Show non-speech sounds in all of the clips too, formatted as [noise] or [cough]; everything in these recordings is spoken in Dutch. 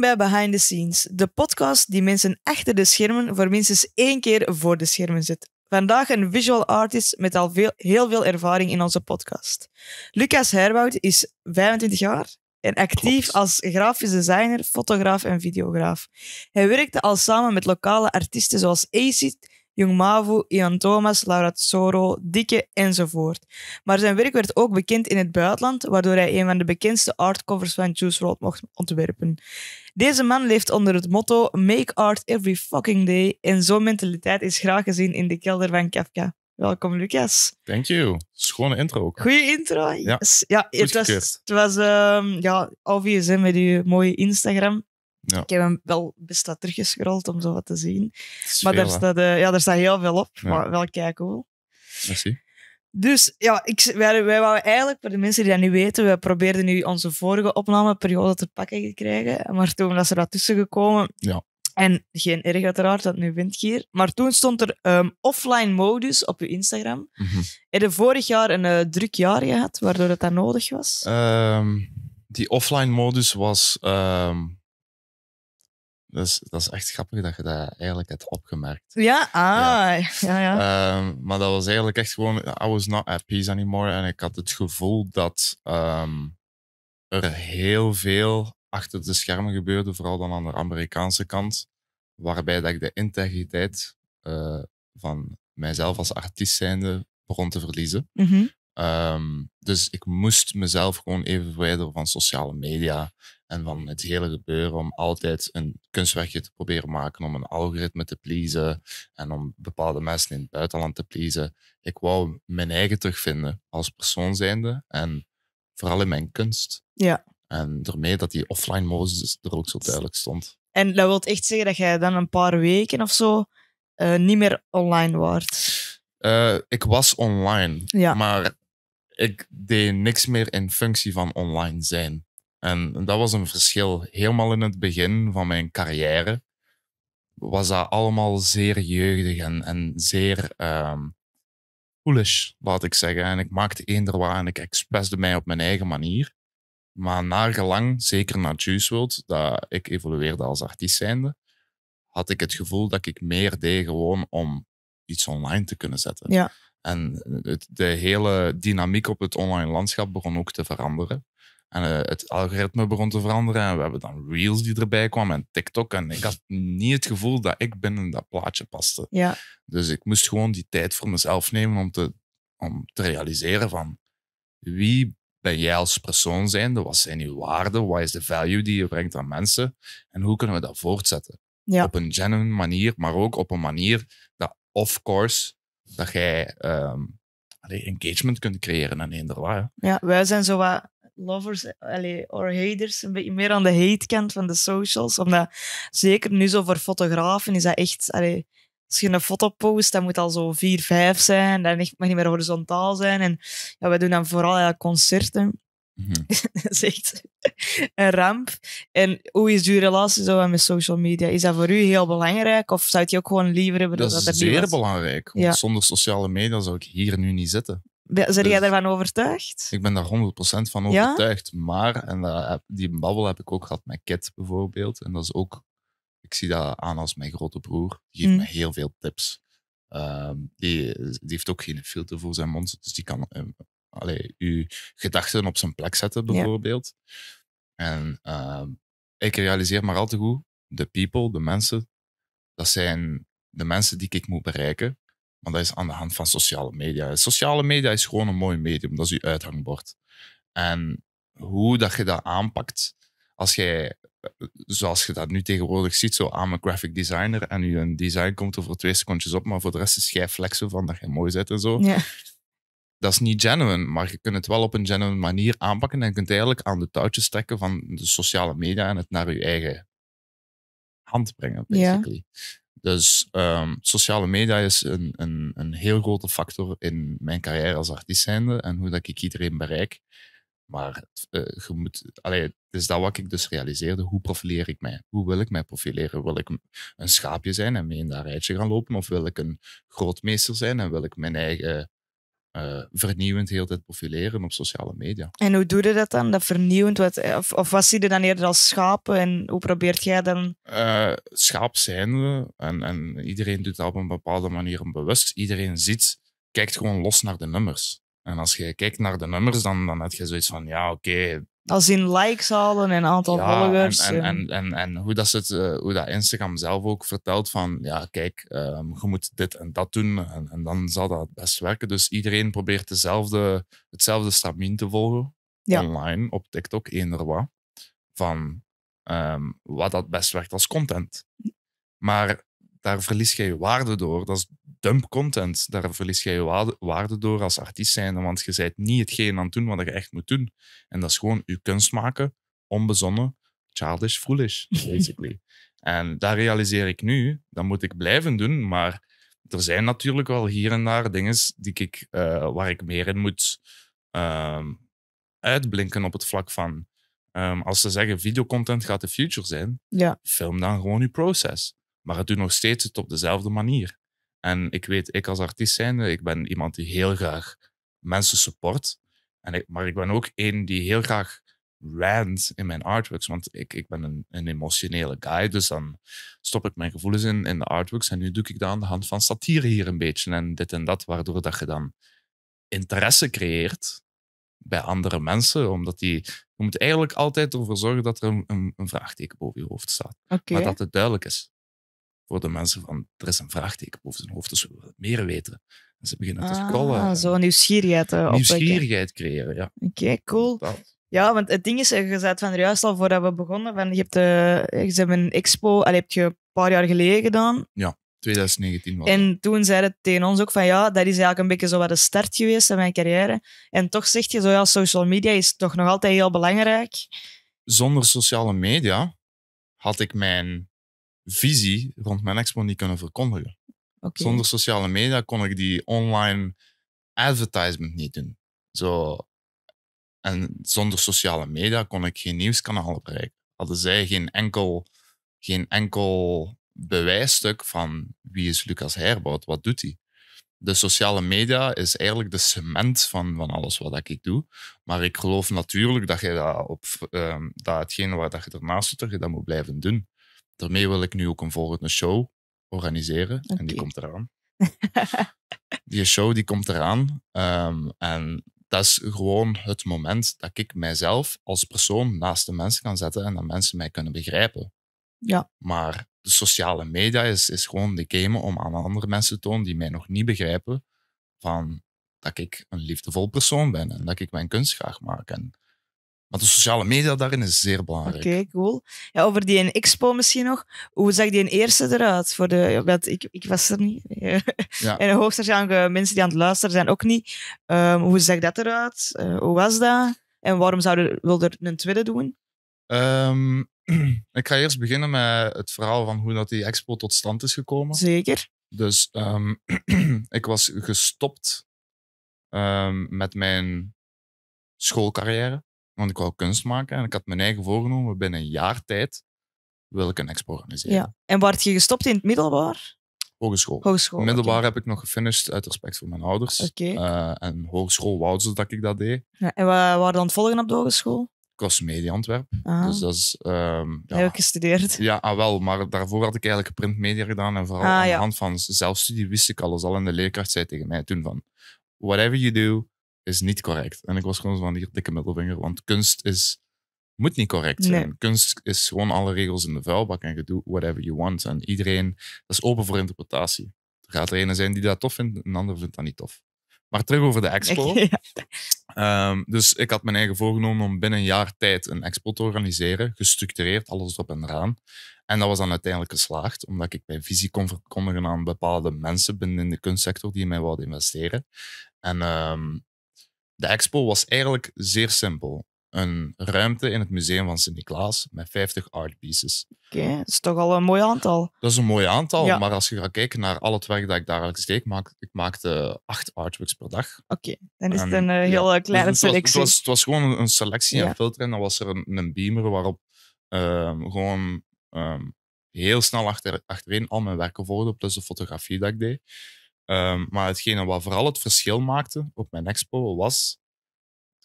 Welkom bij Behind the Scenes, de podcast die mensen achter de schermen voor minstens één keer voor de schermen zit. Vandaag een visual artist met al veel, heel veel ervaring in onze podcast. Lucas Herwoud is 25 jaar en actief als grafisch designer, fotograaf en videograaf. Hij werkte al samen met lokale artiesten zoals ACID, Jung Mavo, Ian Thomas, Laura Tsoro, Dikke enzovoort. Maar zijn werk werd ook bekend in het buitenland, waardoor hij een van de bekendste artcovers van Juice WRLD mocht ontwerpen. Deze man leeft onder het motto Make art every fucking day en zo'n mentaliteit is graag gezien in de kelder van Kafka. Welkom, Lucas. Thank you. Schone intro ook. Goeie intro. Ja, ja het was, het was ehm, ja, obvious met je mooie Instagram. Ja. Ik heb hem wel best teruggescrolld om zo wat te zien. Maar daar, staat, uh, ja, daar staat heel veel op. Maar wel kijk cool. Merci. Dus ja, ik, wij, wij wouden eigenlijk, voor de mensen die dat niet weten, we probeerden nu onze vorige opnameperiode te pakken te krijgen. Maar toen was er dat tussen gekomen. Ja. En geen erg uiteraard, dat nu windgeer. Maar toen stond er ehm, offline modus op uw Instagram. Mm -hmm. Heb je vorig jaar een eh, druk jaar gehad, waardoor het dat nodig was? Ehm, die offline modus was... Ehm, dus dat is echt grappig dat je dat eigenlijk hebt opgemerkt. Ja, ah, ja, ja. Ehm, maar dat was eigenlijk echt gewoon, I was not at peace anymore. En ik had het gevoel dat ehm, er heel veel achter de schermen gebeurde, vooral dan aan de Amerikaanse kant, waarbij dat ik de integriteit eh, van mijzelf als artiest zijnde begon te verliezen. Mhm. Ehm, dus ik moest mezelf gewoon even verwijderen van sociale media en van het hele gebeuren om altijd een kunstwerkje te proberen maken, om een algoritme te pleasen en om bepaalde mensen in het buitenland te pleasen. Ik wou mijn eigen terugvinden als persoon zijnde en vooral in mijn kunst. Ja. En daarmee dat die offline modus er ook zo duidelijk stond. En dat wil echt zeggen dat jij dan een paar weken of zo eh, niet meer online waart? Eh, ik was online, maar ik deed niks meer in functie van online zijn. En dat was een verschil. Helemaal in het begin van mijn carrière was dat allemaal zeer jeugdig en, en zeer um, foolish, laat ik zeggen. En ik maakte eender waar en ik expressde mij op mijn eigen manier. Maar naar gelang, zeker na Juice World, dat ik evolueerde als artiest zijnde, had ik het gevoel dat ik meer deed gewoon om iets online te kunnen zetten. Ja. En de hele dynamiek op het online landschap begon ook te veranderen. En eh, het algoritme begon te veranderen. En we hebben dan Reels die erbij kwamen en TikTok. En ik had niet het gevoel dat ik binnen dat plaatje paste. Ja. Dus ik moest gewoon die tijd voor mezelf nemen om te, om te realiseren van wie ben jij als persoon zijnde? Wat zijn je waarden? Wat is de value die je brengt aan mensen? En hoe kunnen we dat voortzetten? Op een genuine manier, maar ook op een manier dat, of course, dat jij ehm, engagement kunt creëren en inderdaad. Ja, wij zijn zo wat lovers allee, or haters, een beetje meer aan de hate kant van de socials. Omdat zeker nu zo voor fotografen is dat echt... Allee, als je een foto post, dan moet al zo 4, 5 zijn. Dan mag niet meer horizontaal zijn. En ja, we doen dan vooral ja, concerten. Mhm. [laughs] dat is echt een ramp. En hoe is uw relatie zo met social media? Is dat voor u heel belangrijk? Of zou je ook gewoon liever hebben dat, dat, niet is zeer belangrijk. Want ja. zonder sociale media zou ik hier nu niet zitten. Zijn dus, jij daarvan overtuigd? Ik ben daar 100% van overtuigd. Maar, en die babbel heb ik ook gehad met Kit bijvoorbeeld. En dat is ook, ik zie dat aan als mijn grote broer. Die geeft me mm. heel veel tips. Ehm, die, die, heeft ook geen filter voor zijn mond. Dus die kan ehm, alleen uw gedachten op zijn plek zetten, bijvoorbeeld. En ehm, ik realiseer maar al te goed, de people, de mensen, dat zijn de mensen die ik moet bereiken. Maar dat is aan de hand van sociale media. Sociale media is gewoon een mooi medium. Dat is je uithangbord. En hoe dat je dat aanpakt, als jij, zoals je dat nu tegenwoordig ziet, zo aan een graphic designer en je een design komt over twee secondjes op, maar voor de rest is jij flexen van dat je mooi zit en zo. Ja. Dat is niet genuine, maar je kunt het wel op een genuine manier aanpakken en je kunt eigenlijk aan de touwtjes trekken van de sociale media en het naar je eigen hand brengen, basically. Dus ehm, sociale media is een, een, een heel grote factor in mijn carrière als artiest en hoe dat ik iedereen bereik. Maar eh, je moet, allee, het is dat wat ik dus realiseerde. Hoe profileer ik mij? Hoe wil ik mij profileren? Wil ik een schaapje zijn en mee in dat rijtje gaan lopen? Of wil ik een grootmeester zijn en wil ik mijn eigen eh, vernieuwend heel tijd profileren op sociale media. En hoe doe je dat dan, dat vernieuwend? Wat, eh, of, of wat zie je dan eerder als schapen en hoe probeert jij dan? Uh, schaap zijn we en, en iedereen doet dat op een bepaalde manier bewust. Iedereen ziet, kijkt gewoon los naar de nummers. En als je kijkt naar de nummers, dan, dan heb je zoiets van, ja, oké, als in likes halen en aantal ja, followers. En, en, en, en, hoe, dat zit, eh, hoe dat Instagram zelf ook vertelt van, ja, kijk, ehm, je moet dit en dat doen en, en, dan zal dat best werken. Dus iedereen probeert dezelfde, hetzelfde stramien te volgen online, op TikTok, eender wat, van ehm, wat dat best werkt als content. Maar daar verlies je je waarde door. Dat is dump content. Daar verlies jij je waarde door als artiest zijn want je bent niet hetgeen aan het doen wat je echt moet doen. En dat is gewoon je kunst maken, onbezonnen, childish, foolish, basically. [laughs] en daar realiseer ik nu, dat moet ik blijven doen, maar er zijn natuurlijk wel hier en daar dingen die ik, eh, waar ik meer in moet ehm, uitblinken op het vlak van. Ehm, als ze zeggen videocontent gaat de future zijn, ja. film dan gewoon je proces. Maar het doet nog steeds het op dezelfde manier. En ik weet, ik als artiest zijnde, ik ben iemand die heel graag mensen support. En ik, maar ik ben ook één die heel graag rant in mijn artworks. Want ik, ik ben een, een, emotionele guy, dus dan stop ik mijn gevoelens in, in de artworks. En nu doe ik dat aan de hand van satire hier een beetje en dit en dat, waardoor dat je dan interesse creëert bij andere mensen, omdat die... Je moet eigenlijk altijd ervoor zorgen dat er een, een, een vraagteken boven je hoofd staat. Maar dat het duidelijk is worden mensen van, er is een vraagteken boven zijn hoofd, dus we willen meer weten. En ze beginnen te ah, scrollen. Zo'n nieuwsgierigheid. Uh, nieuwsgierigheid creëren, ja. Oké, cool. Ja, want het ding is, eh, je zei van juist al voordat we begonnen, van, je hebt, uh, je hebt een expo, al heb je een paar jaar geleden gedaan. Ja. 2019 was. En toen zei het tegen ons ook van ja, dat is eigenlijk een beetje zo wat de start geweest van mijn carrière. En toch zegt je zo ja, social media is toch nog altijd heel belangrijk. Zonder sociale media had ik mijn visie rond mijn expo niet kunnen verkondigen. Zonder sociale media kon ik die online advertisement niet doen. Zo. En zonder sociale media kon ik geen nieuwskanaal bereiken. Hadden zij geen enkel, geen enkel bewijsstuk van wie is Lucas Herbout, wat doet hij. De sociale media is eigenlijk de cement van, van alles wat ik doe. Maar ik geloof natuurlijk dat, je dat, op, ehm, dat hetgene waar dat je ernaast zet, dat je dat moet blijven doen daarmee wil ik nu ook een volgende show organiseren. En die komt eraan. [laughs] die show die komt eraan. Ehm, en dat is gewoon het moment dat ik mijzelf als persoon naast de mensen kan zetten en dat mensen mij kunnen begrijpen. Ja. Maar de sociale media is, is gewoon de game om aan andere mensen te tonen die mij nog niet begrijpen van dat ik een liefdevol persoon ben en dat ik mijn kunst graag maak. En maar de sociale media daarin is zeer belangrijk. Oké, cool. Ja, over die Expo misschien nog. Hoe zag die een eerste eruit? Voor de, ik, ik was er niet. [laughs] Ja. En hoogstwaarschijnlijk mensen die aan het luisteren zijn ook niet. Ehm, hoe zag dat eruit? Eh, hoe was dat? En waarom zouden wil er een tweede doen? Ehm, [clears throat] ik ga eerst beginnen met het verhaal van hoe dat die Expo tot stand is gekomen. Zeker. Dus ehm, [clears throat] ik was gestopt met mijn schoolcarrière. Want ik wou kunst maken en ik had mijn eigen voorgenomen binnen een jaar tijd wil ik een expo organiseren. Ja. En werd je gestopt in het middelbaar? Hogeschool. hogeschool middelbaar heb ik nog gefinished uit respect voor mijn ouders. Oké. Eh, en hogeschool wou ze dat ik dat deed. Ja, en waar waren dan het volgen op de hogeschool? Cosmedia Antwerp. Ah. Dus dat is... Ehm, ja. Heb ik gestudeerd? Ja, ah, wel. Maar daarvoor had ik eigenlijk printmedia gedaan. En vooral ah, aan de hand van zelfstudie wist ik alles al. En de leerkracht zei tegen mij toen van... Whatever you do, is niet correct. En ik was gewoon van hier dikke middelvinger, want kunst is, moet niet correct zijn. Kunst is gewoon alle regels in de vuilbak en je doet whatever you want. En iedereen, dat is open voor interpretatie. Er gaat er ene zijn die dat tof vindt, een ander vindt dat niet tof. Maar terug over de expo. [laughs] Ehm, dus ik had mijn eigen voorgenomen om binnen een jaar tijd een expo te organiseren, gestructureerd, alles op en eraan. En dat was dan uiteindelijk geslaagd, omdat ik mijn visie kon verkondigen aan bepaalde mensen binnen de kunstsector die in mij wilden investeren. En ehm, de expo was eigenlijk zeer simpel. Een ruimte in het museum van Sint-Niklaas met 50 art pieces. Oké, dat is toch al een mooi aantal. Dat is een mooi aantal, maar als je gaat kijken naar al het werk dat ik dagelijks deed, maak, ik maakte acht artworks per dag. Oké, dan is het een eh, heel eh, dus kleine selectie. het, was, het, was, gewoon een selectie en filteren. en dan was er een, beamer waarop ehm, gewoon ehm, heel snel achter, achterin al mijn werken volgden, plus de fotografie dat ik deed. Ehm, maar hetgene wat vooral het verschil maakte op mijn expo was,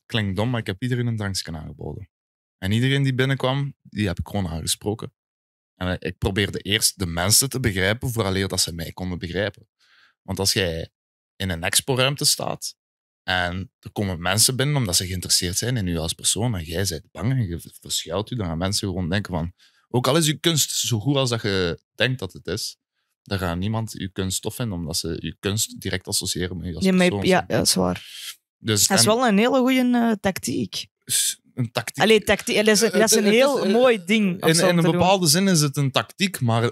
klinkt dom, maar ik heb iedereen een drankje aangeboden. En iedereen die binnenkwam, die heb ik gewoon aangesproken. En eh, ik probeerde eerst de mensen te begrijpen, vooraleer dat ze mij konden begrijpen. Want als jij in een expo-ruimte staat en er komen mensen binnen omdat ze geïnteresseerd zijn in u als persoon en jij bent bang en je verschuilt u, dan gaan mensen gewoon denken van, ook al is uw kunst zo goed als dat je denkt dat het is, daar gaat niemand uw kunst in, omdat ze uw kunst direct associëren met je als ja, Ja, dus dat is waar. dat is wel een hele goede eh, tactiek. Een tactiek. Allee, tactiek. Dat is, eh, is een heel eh, mooi ding. In, een bepaalde zin is het een tactiek, maar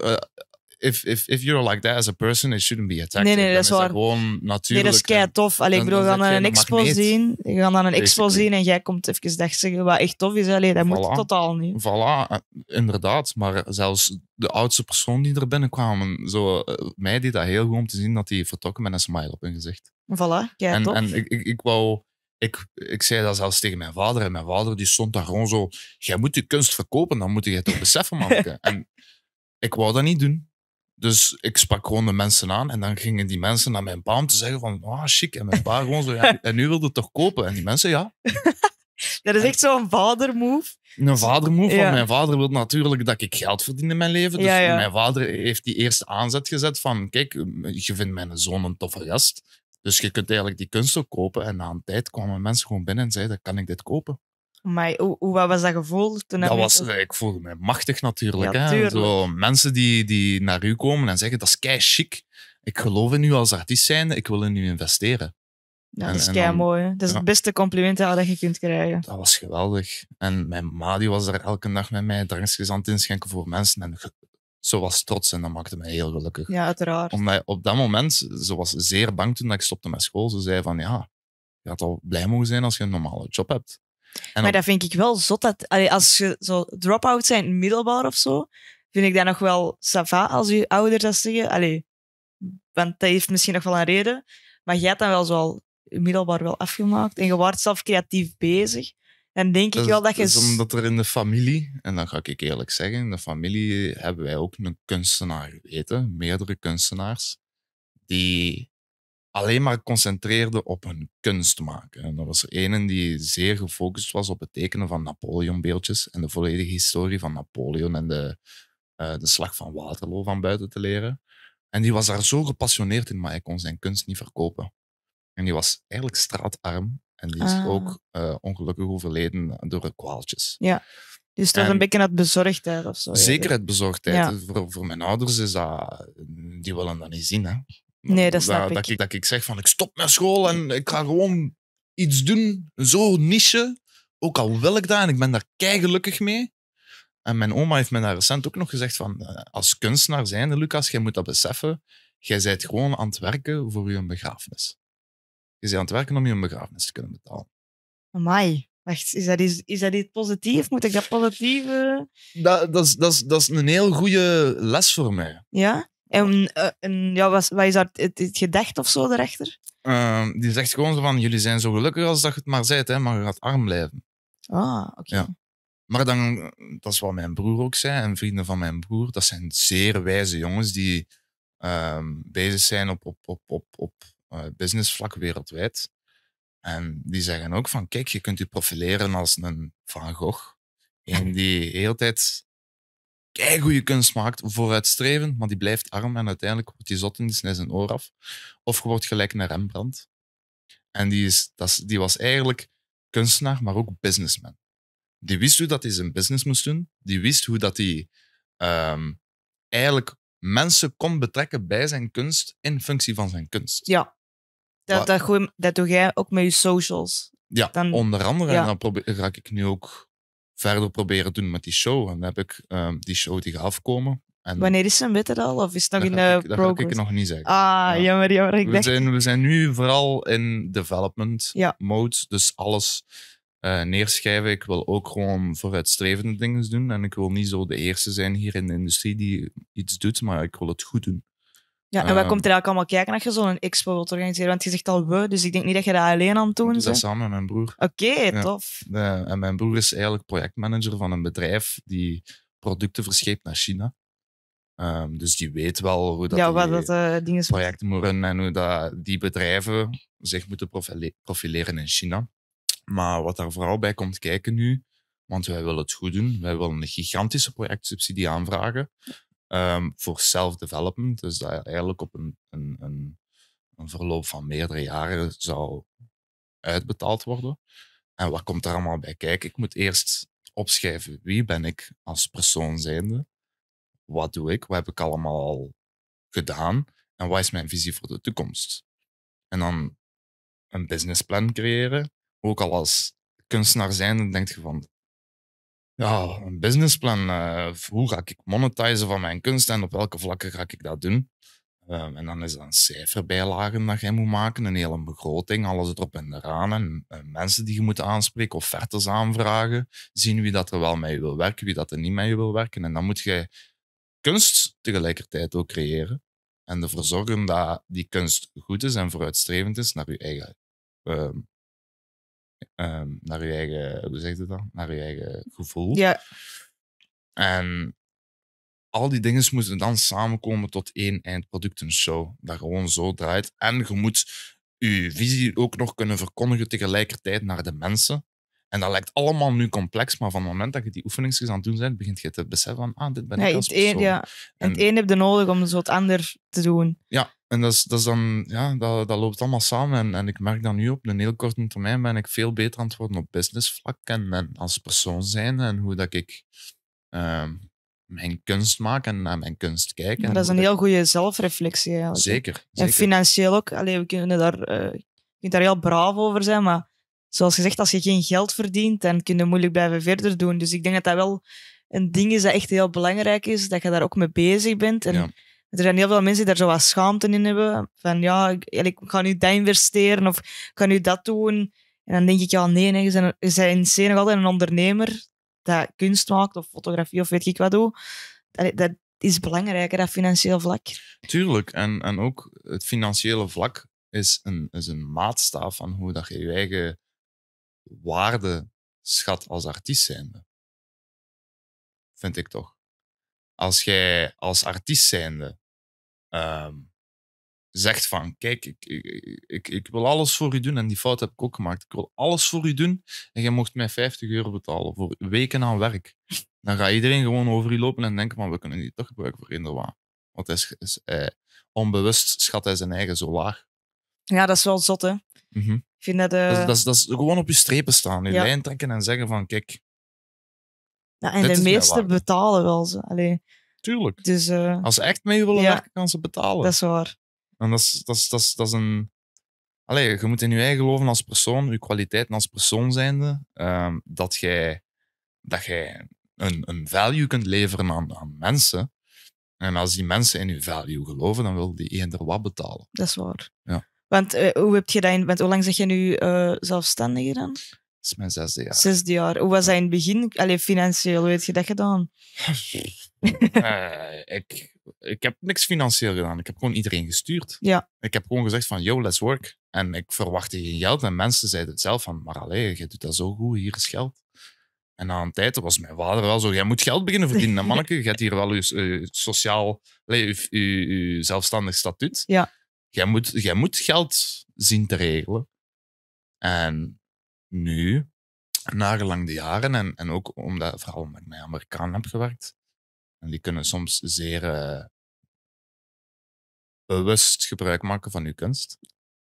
if, if, if you're like that as a person, it shouldn't be attacked. Nee, nee, dat is, gewoon natuurlijk. Nee, dat is kei tof. Alleen ik bedoel, we gaan dan een expo zien. gaan dan een expo zien en jij komt even dag zeggen wat echt tof is. Alleen dat voilà. moet totaal niet. Voilà, inderdaad. Maar zelfs de oudste persoon die er binnenkwam, zo, eh, mij deed dat heel goed om te zien dat die vertrokken met een smile op hun gezicht. Voilà, kei tof. En, ik, ik, wou ik, ik zei dat zelfs tegen mijn vader. En mijn vader die stond daar gewoon zo... Jij moet je kunst verkopen, dan moet je het toch beseffen, maken. [laughs] en ik wou dat niet doen. Dus ik sprak gewoon de mensen aan en dan gingen die mensen naar mijn pa om te zeggen van, ah, chic. En mijn pa gewoon zo, ja, [laughs] en nu wilde het toch kopen? En die mensen, ja. [laughs] dat is echt zo'n vadermove. Een vadermove, ja. want mijn vader wil natuurlijk dat ik geld verdien in mijn leven. Dus mijn vader heeft die eerste aanzet gezet van, kijk, je vindt mijn zoon een toffe gast. Dus je kunt eigenlijk die kunst ook kopen. En na een tijd kwamen mensen gewoon binnen en zeiden, kan ik dit kopen? Maar hoe, wat was dat gevoel? Toen dat was, ik voelde mij machtig natuurlijk. hè? Zo, mensen die, die naar u komen en zeggen, dat is kei chic. Ik geloof in u als artiest zijn, ik wil in u investeren. dat is kei mooi. Dat is het beste compliment dat je kunt krijgen. Dat was geweldig. En mijn ma die was daar elke dag met mij drankjes aan inschenken voor mensen. En ze was trots en dat maakte mij heel gelukkig. Ja, uiteraard. Omdat op dat moment, ze was zeer bang toen ik stopte met school. Ze zei van ja, je had al blij mogen zijn als je een normale job hebt maar dat vind ik wel zot. Dat, als je zo drop-out zijn middelbaar of zo, vind ik dat nog wel sava als je ouders dat zeggen. Allee, want dat heeft misschien nog wel een reden. Maar jij hebt dan wel zo al middelbaar wel afgemaakt en je wordt zelf creatief bezig. en denk ik wel dat je... is omdat er in de familie, en dan ga ik eerlijk zeggen, in de familie hebben wij ook een kunstenaar geweten, meerdere kunstenaars, die alleen maar concentreerde op hun kunst maken. En er was er een die zeer gefocust was op het tekenen van Napoleon-beeldjes en de volledige historie van Napoleon en de, eh, de slag van Waterloo van buiten te leren. En die was daar zo gepassioneerd in, maar hij kon zijn kunst niet verkopen. En die was eigenlijk straatarm en die is ah. ook eh, ongelukkig overleden door kwaaltjes. Ja. Dus toch een beetje het bezorgdheid of zo. Zeker het bezorgdheid. Voor, voor mijn ouders is dat. Die willen dat niet zien. Hè. Nee, dat snap dat, ik. Dat ik. Dat ik zeg van ik stop met school en ik ga gewoon iets doen, zo niche. Ook al wil ik dat en ik ben daar kei gelukkig mee. En mijn oma heeft me daar recent ook nog gezegd van eh, als kunstenaar zijnde, Lucas, jij moet dat beseffen. Jij bent gewoon aan het werken voor je begrafenis. Je bent aan het werken om je begrafenis te kunnen betalen. Amai. Wacht, is dat, iets, is dat iets positief? Moet ik dat positieve... Dat, is, dat, is, dat is een heel goede les voor mij. Ja? Eh, en ja, wat, wat is daar het, het gedacht of zo, de rechter? Ehm, die zegt gewoon zo van, jullie zijn zo gelukkig als dat je het maar zijt, maar je gaat arm blijven. Ah, oké. Ja. Maar dan, dat is wat mijn broer ook zei en vrienden van mijn broer. Dat zijn zeer wijze jongens die ehm, bezig zijn op, op, op, op, op eh, businessvlak wereldwijd. En die zeggen ook van, kijk, je kunt je profileren als een Van Gogh. Een die de hele tijd goede kunst maakt, vooruitstrevend, maar die blijft arm en uiteindelijk wordt die zot en die snijdt zijn oor af. Of je wordt gelijk naar Rembrandt. En die, is, dat is, die was eigenlijk kunstenaar, maar ook businessman. Die wist hoe dat hij zijn business moest doen. Die wist hoe dat hij ehm, eigenlijk mensen kon betrekken bij zijn kunst in functie van zijn kunst. Ja, dat, dat, doe jij ook met je socials. Ja, onder andere. En dan probeer, raak ik nu ook verder proberen te doen met die show. En dan heb ik ehm, die show gaat afkomen. En Wanneer is ze weet het al? Of is het nog in de ik, Dat kan ik nog niet zeggen. Ah, jammer, jammer. Ik we, zijn, we zijn nu vooral in development mode, dus alles uh, neerschrijven. Ik wil ook gewoon vooruitstrevende dingen doen. En ik wil niet zo de eerste zijn hier in de industrie die iets doet, maar ik wil het goed doen. Ja, en wij wat ehm. komt er eigenlijk allemaal kijken als je zo'n expo wilt organiseren? Want je zegt al we, dus ik denk niet dat je dat alleen aan het doen bent. dat samen met mijn broer. Oké, ja. tof. en mijn broer is eigenlijk projectmanager van een bedrijf die producten verscheept naar China. Ehm, dus die weet wel hoe dat, ja, wat dat eh, projecten en hoe dat die bedrijven zich moeten profileren in China. Maar wat daar vooral bij komt kijken nu, want wij willen het goed doen, wij willen een gigantische projectsubsidie aanvragen. Ehm, voor self-development. Dus dat je eigenlijk op een, een, een, een, verloop van meerdere jaren zou uitbetaald worden. En wat komt er allemaal bij kijken? Ik moet eerst opschrijven wie ben ik als persoon zijnde? Wat doe ik? Wat heb ik allemaal al gedaan? En wat is mijn visie voor de toekomst? En dan een businessplan creëren. Ook al als kunstenaar zijnde denk je van, ja, een businessplan. Eh, hoe ga ik monetizen van mijn kunst en op welke vlakken ga ik dat doen? Ehm, en dan is er een cijferbijlage dat jij moet maken, een hele begroting, alles erop en eraan. En, eh, mensen die je moet aanspreken, offertes aanvragen, zien wie dat er wel mee wil werken, wie dat er niet mee wil werken. En dan moet jij kunst tegelijkertijd ook creëren. En ervoor zorgen dat die kunst goed is en vooruitstrevend is naar je eigen ehm, Ehm, naar je eigen, hoe zeg je dat? Naar je eigen gevoel. Ja. En al die dingen moeten dan samenkomen tot één eindproduct, een show. Dat gewoon zo draait. En je moet je visie ook nog kunnen verkondigen tegelijkertijd naar de mensen. En dat lijkt allemaal nu complex, maar van het moment dat je die oefeningen aan het doen bent, begint je te beseffen van, ah, dit ben ik als persoon. Het en, het een heb je nodig om zo het ander te doen. Ja, en dat, is, dat, is dan, ja, dat, dat loopt allemaal samen. En, en ik merk dat nu op een heel korte termijn ben ik veel beter aan het worden op businessvlak en, en als persoon zijn en hoe dat ik ehm, mijn kunst maak en naar mijn kunst kijk. dat is een heel goede zelfreflectie eigenlijk. Zeker. En financieel ook. Alleen we kunnen daar, uh, daar heel braaf over zijn, maar zoals gezegd, als je geen geld verdient, dan kun je moeilijk blijven verder doen. Dus ik denk dat dat wel een ding is dat echt heel belangrijk is, dat je daar ook mee bezig bent. En Er zijn heel veel mensen die daar zo wat schaamte in hebben. Van ja, ik, ga nu dat investeren of ik ga nu dat doen. En dan denk ik, ja nee, nee je, bent, in nog altijd een ondernemer dat kunst maakt of fotografie of weet ik wat doe. Dat, dat is belangrijker, dat financieel vlak. Tuurlijk, en, en ook het financiële vlak is een, is een maatstaf van hoe dat je je eigen waarde schat als artiest zijnde. Vind ik toch. Als jij als artiest zijnde um, zegt van, kijk, ik, ik, ik, ik, wil alles voor u doen, en die fout heb ik ook gemaakt, ik wil alles voor u doen, en jij mocht mij 50 euro betalen voor weken aan werk. Dan gaat iedereen gewoon over u lopen en denken, van we kunnen die toch gebruiken voor inderdaad. Want is, is eh, onbewust schat hij zijn eigen zo laag. Ja, dat is wel zot, hè? Mhm. vind dat, eh, dat, is, dat, gewoon op je strepen staan, je lijn trekken en zeggen van kijk. Ja, en de meesten betalen wel ze Allee. Tuurlijk. Dus, eh, Als ze echt mee willen werken, kan ze betalen. Dat is waar. En dat is, dat is, dat is, een. Allee, je moet in je eigen geloven als persoon, je kwaliteiten als persoon zijnde, ehm, dat jij, dat jij een, een value kunt leveren aan, aan mensen. En als die mensen in je value geloven, dan wil die eender wat betalen. Dat is waar. Ja. Want eh, hoe heb je dat in, want hoe lang zeg je nu uh, zelfstandig dan? Dat is mijn zesde jaar. Zesde jaar. Hoe was dat in het begin? Allee, financieel, hoe heb je dat gedaan? uh, [laughs] ik, ik heb niks financieel gedaan. Ik heb gewoon iedereen gestuurd. Ja. Ik heb gewoon gezegd van, yo, let's work. En ik verwachtte geen geld. En mensen zeiden het zelf van, maar allee, je doet dat zo goed, hier is geld. En na een tijd was mijn vader wel zo, jij moet geld beginnen verdienen. manneke, je hebt hier wel je, sociaal, je, je, je zelfstandig statuut. Ja jij moet, jij moet geld zien te regelen. En nu, na de jaren, en, en ook omdat, vooral met mijn Amerikaan Amerikanen heb gewerkt, en die kunnen soms zeer eh, bewust gebruik maken van uw kunst.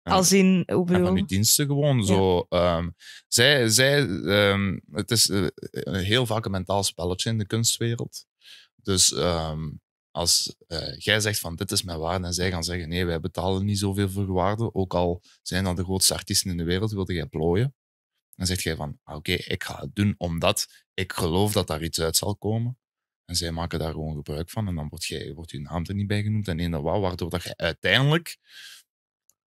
En, Als in, hoe bedoel? van je diensten gewoon. Zo, ehm, zij, zij, ehm, het is eh, heel vaak een mentaal spelletje in de kunstwereld. Dus ehm, als eh, jij zegt van dit is mijn waarde en zij gaan zeggen nee, wij betalen niet zoveel voor waarde, ook al zijn dat de grootste artiesten in de wereld, wilde jij plooien. Dan zeg jij van ah, oké, ik ga het doen omdat ik geloof dat daar iets uit zal komen. En zij maken daar gewoon gebruik van en dan wordt, jij, wordt je naam er niet bij genoemd en inderdaad waardoor dat je uiteindelijk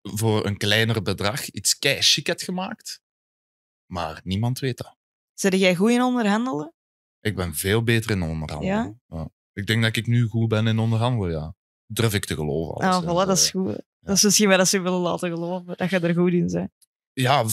voor een kleiner bedrag iets kei hebt gemaakt. Maar niemand weet dat. Zit jij goed in onderhandelen? Ik ben veel beter in onderhandelen. ja. Ik denk dat ik nu goed ben in onderhandelen, ja. Durf ik te geloven. Ah, Alles, voilà, dat is eh, goed. Dat is misschien wel dat ze willen laten geloven, dat je er goed in bent. Ja,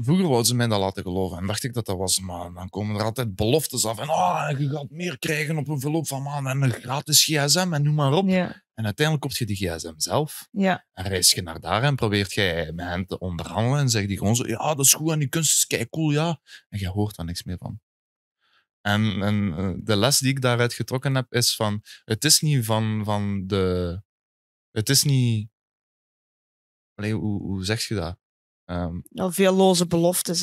vroeger wouden ze mij dat laten geloven en dacht ik dat dat was, maar dan komen er altijd beloftes af. En oh, je gaat meer krijgen op een verloop van maanden en een gratis gsm en noem maar op. En uiteindelijk koop je die gsm zelf ja. en reis je naar daar en probeert jij met hen te onderhandelen en zeg die gewoon zo, ja, dat is goed en die kunst is kei cool, ja. En je hoort daar niks meer van. En, en eh, de les die ik daaruit getrokken heb, is van het is niet van, van de. Het is niet. hoe, zeg je dat? Um, veel loze beloftes.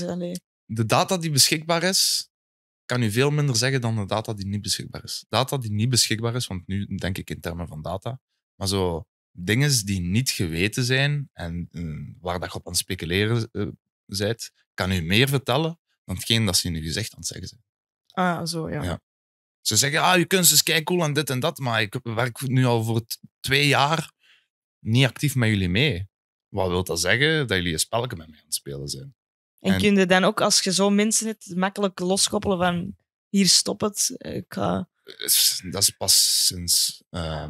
De data die beschikbaar is, kan u veel minder zeggen dan de data die niet beschikbaar is. Data die niet beschikbaar is, want nu denk ik in termen van data, maar zo dingen die niet geweten zijn en eh, waar dat je op aan speculeren uh, bent, kan u meer vertellen dan hetgeen dat ze in uw gezicht aan het zeggen zijn. Ah, zo, ja. ja. Ze zeggen, ah, je kunst is kei cool aan dit en dat, maar ik werk nu al voor twee jaar niet actief met jullie mee. Wat wil dat zeggen? Dat jullie een spelletje met mij aan het spelen zijn. En, kun je dan ook, als je zo mensen hebt, makkelijk loskoppelen van hier stop het. Ik eh, Dat is pas sinds, eh,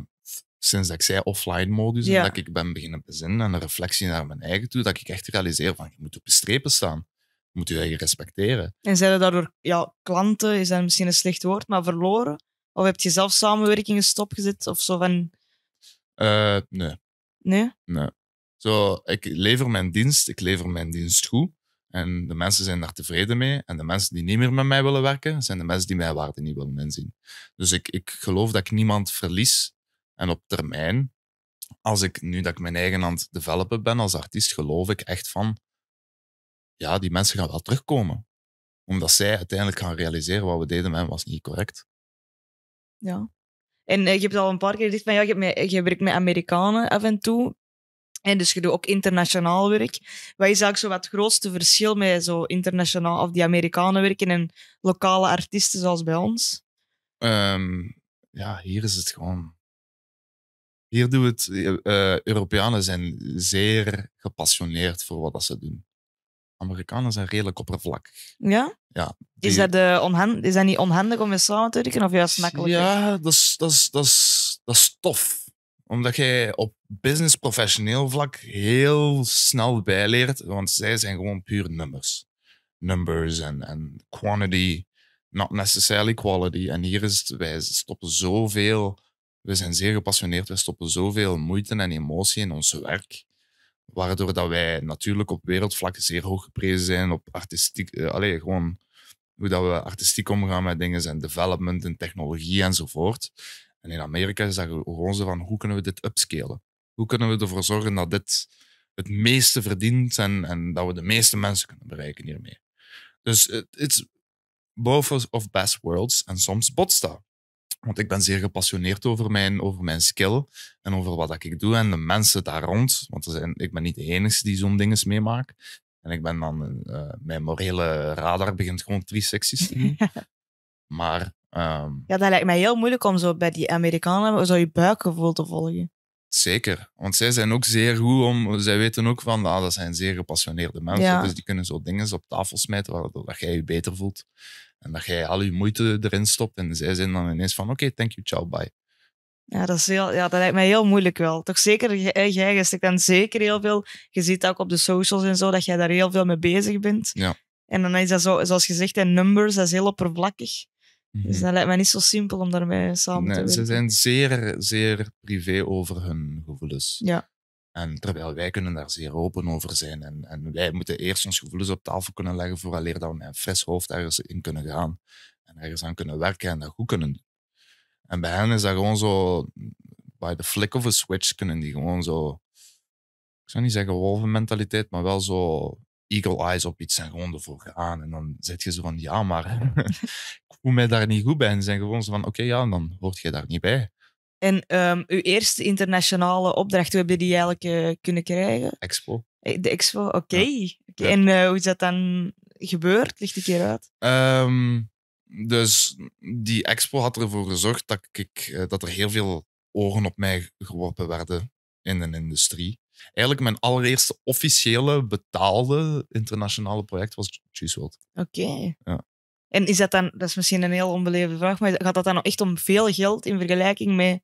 sinds dat ik zei offline-modus, en dat ik ben beginnen bezinnen en een reflectie naar mijn eigen toe, dat ik echt realiseer van, je moet op je strepen staan moet je dat respecteren. En zijn er daardoor ja, klanten, is dat misschien een slecht woord, maar verloren? Of heb je zelf samenwerkingen stopgezet of zo van... Eh, nee. Nee? Nee. Zo, ik lever mijn dienst, ik lever mijn dienst goed. En de mensen zijn daar tevreden mee. En de mensen die niet meer met mij willen werken, zijn de mensen die mijn waarde niet willen inzien. Dus ik, ik geloof dat ik niemand verlies. En op termijn, als ik nu dat ik mijn eigen hand het developen ben als artiest, geloof ik echt van, ja, die mensen gaan wel terugkomen. Omdat zij uiteindelijk gaan realiseren wat we deden met was niet correct. Ja. En eh, je hebt al een paar keer gezegd van ja, je, werkt met Amerikanen af en toe. En dus je doet ook internationaal werk. Wat is eigenlijk zo het grootste verschil met zo internationaal of die Amerikanen werken en lokale artiesten zoals bij ons? Ehm, ja, hier is het gewoon. Hier doen het. Uh, Europeanen zijn zeer gepassioneerd voor wat dat ze doen. Amerikanen zijn redelijk oppervlakkig. Ja? Ja. Is, dat, de onhand... is dat niet onhandig om met samen te werken of juist makkelijk? Ja, dat is, dat, is, dat, is, dat is tof. Omdat jij op business-professioneel vlak heel snel bijleert, want zij zijn gewoon puur nummers. Numbers en, en quantity, not necessarily quality. En hier is het, wij stoppen zoveel, we zijn zeer gepassioneerd, wij stoppen zoveel moeite en emotie in ons werk Waardoor dat wij natuurlijk op wereldvlak zeer hoog geprezen zijn op artistiek. Uh, gewoon hoe dat we artistiek omgaan met dingen en development en technologie enzovoort. En in Amerika is dat gewoon zo van hoe kunnen we dit upscalen? Hoe kunnen we ervoor zorgen dat dit het meeste verdient en, en dat we de meeste mensen kunnen bereiken hiermee? Dus het is both of best worlds en soms botsta. Want ik ben zeer gepassioneerd over mijn, over mijn skill en over wat ik doe en de mensen daar rond. Want er zijn, ik ben niet de enige die zo'n dingen meemaakt. En ik ben dan, eh, mijn morele radar begint gewoon drie secties te doen. [laughs] maar. Ehm, ja, dat lijkt mij heel moeilijk om zo bij die Amerikanen zo je buikgevoel te volgen. Zeker, want zij zijn ook zeer goed om, zij weten ook van, ah, dat zijn zeer gepassioneerde mensen. Dus die kunnen zo dingen op tafel smijten waardoor jij je beter voelt. En dat jij al je moeite erin stopt en zij zijn dan ineens van oké, thank you, ciao, bye. Ja dat, is heel, ja, dat lijkt mij heel moeilijk wel. Toch zeker, jij gestikt dan zeker heel veel. Je ziet ook op de socials en zo dat jij daar heel veel mee bezig bent. Ja. En dan is dat zo, zoals gezegd, in numbers, dat is heel oppervlakkig. Mhm. Dus dat lijkt mij niet zo simpel om daarmee samen te werken. Ze zijn zeer, zeer privé over hun gevoelens. Ja. En terwijl wij kunnen daar zeer open over zijn. En, en wij moeten eerst ons gevoelens op tafel kunnen leggen vooraleer dat we met een fris hoofd ergens in kunnen gaan. En ergens aan kunnen werken en dat goed kunnen doen. En bij hen is dat gewoon zo, by the flick of a switch kunnen die gewoon zo, ik zou niet zeggen wolvenmentaliteit, maar wel zo eagle eyes op iets en gewoon ervoor gaan. En dan zit je zo van, ja, maar [laughs] ik voel mij daar niet goed bij. En zijn gewoon zo van, oké, okay, ja, dan hoort je daar niet bij. En ehm, uw eerste internationale opdracht, hoe heb je die eigenlijk eh, kunnen krijgen? Expo. Eh, de Expo, oké. Okay. En eh, hoe is dat dan gebeurd? Ligt een keer uit. Ehm, dus die Expo had ervoor gezorgd dat, ik, dat er heel veel ogen op mij geworpen werden in een industrie. Eigenlijk mijn allereerste officiële betaalde internationale project was Juice World. Oké. Ja. En is dat dan, dat is misschien een heel onbeleefde vraag, maar gaat dat dan echt om veel geld in vergelijking met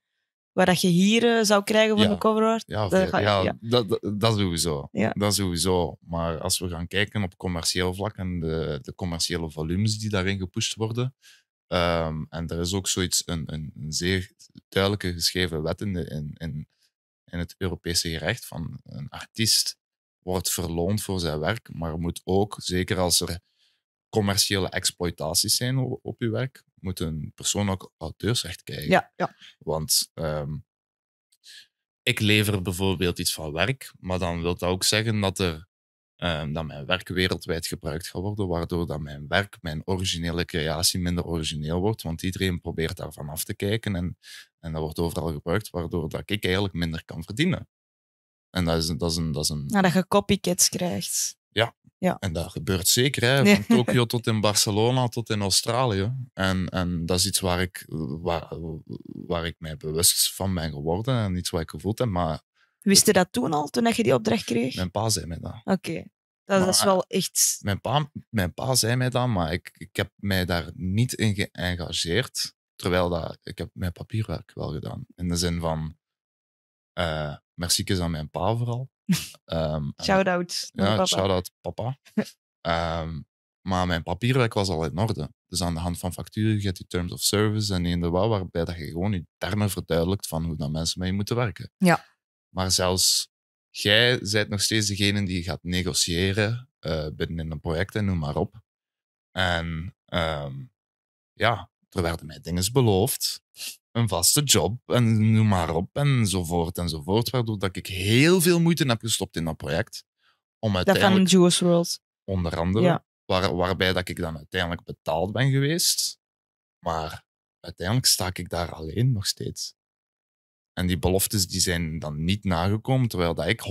Waar dat je hier eh, zou krijgen voor ja. de cover Ja, dat, ga, ja, Dat, dat sowieso. Dat sowieso. Maar als we gaan kijken op commercieel vlak en de, de commerciële volumes die daarin gepusht worden, ehm, en er is ook zoiets, een, een, zeer duidelijke geschreven wet in, de, in, in, in, het Europese gerecht van een artiest wordt verloond voor zijn werk, maar moet ook, zeker als er commerciële exploitaties zijn op, op je werk, moet een persoon ook auteursrecht krijgen. Ja, ja. Want ehm, ik lever bijvoorbeeld iets van werk, maar dan wil dat ook zeggen dat, er, ehm, dat mijn werk wereldwijd gebruikt gaat worden, waardoor dat mijn werk, mijn originele creatie, minder origineel wordt. Want iedereen probeert daarvan af te kijken en, en dat wordt overal gebruikt, waardoor dat ik eigenlijk minder kan verdienen. En dat is, dat is een. Dat, is een... Ja, dat je copycats krijgt. Ja, ja. En dat gebeurt zeker, hè, van Tokio tot in Barcelona tot in Australië. En, en dat is iets waar ik, waar, waar ik mij bewust van ben geworden en iets wat ik gevoeld heb. Maar, Wist je dat toen al, toen je die opdracht kreeg? Mijn pa zei mij dat. Oké, dat, is wel echt... Mijn pa, mijn pa zei mij dat, maar ik, ik heb mij daar niet in geëngageerd. Terwijl dat, ik heb mijn papierwerk wel gedaan. In de zin van, uh, merci aan mijn pa vooral. Um, ehm, shout-out. Ja, shout-out papa. Ehm, maar mijn papierwerk was al in orde. Dus aan de hand van facturen, je hebt je terms of service en in de waarbij dat je gewoon je termen verduidelijkt van hoe dan mensen mee moeten werken. Ja. Maar zelfs jij bent nog steeds degene die gaat negociëren uh, binnen een project en noem maar op. En ehm, ja, er werden mij dingen beloofd een vaste job en noem maar op enzovoort enzovoort. Waardoor dat ik heel veel moeite heb gestopt in dat project. Om uiteindelijk, World. Onder andere. Waar, waarbij dat ik dan uiteindelijk betaald ben geweest. Maar uiteindelijk sta ik daar alleen nog steeds. En die beloftes die zijn dan niet nagekomen, terwijl dat ik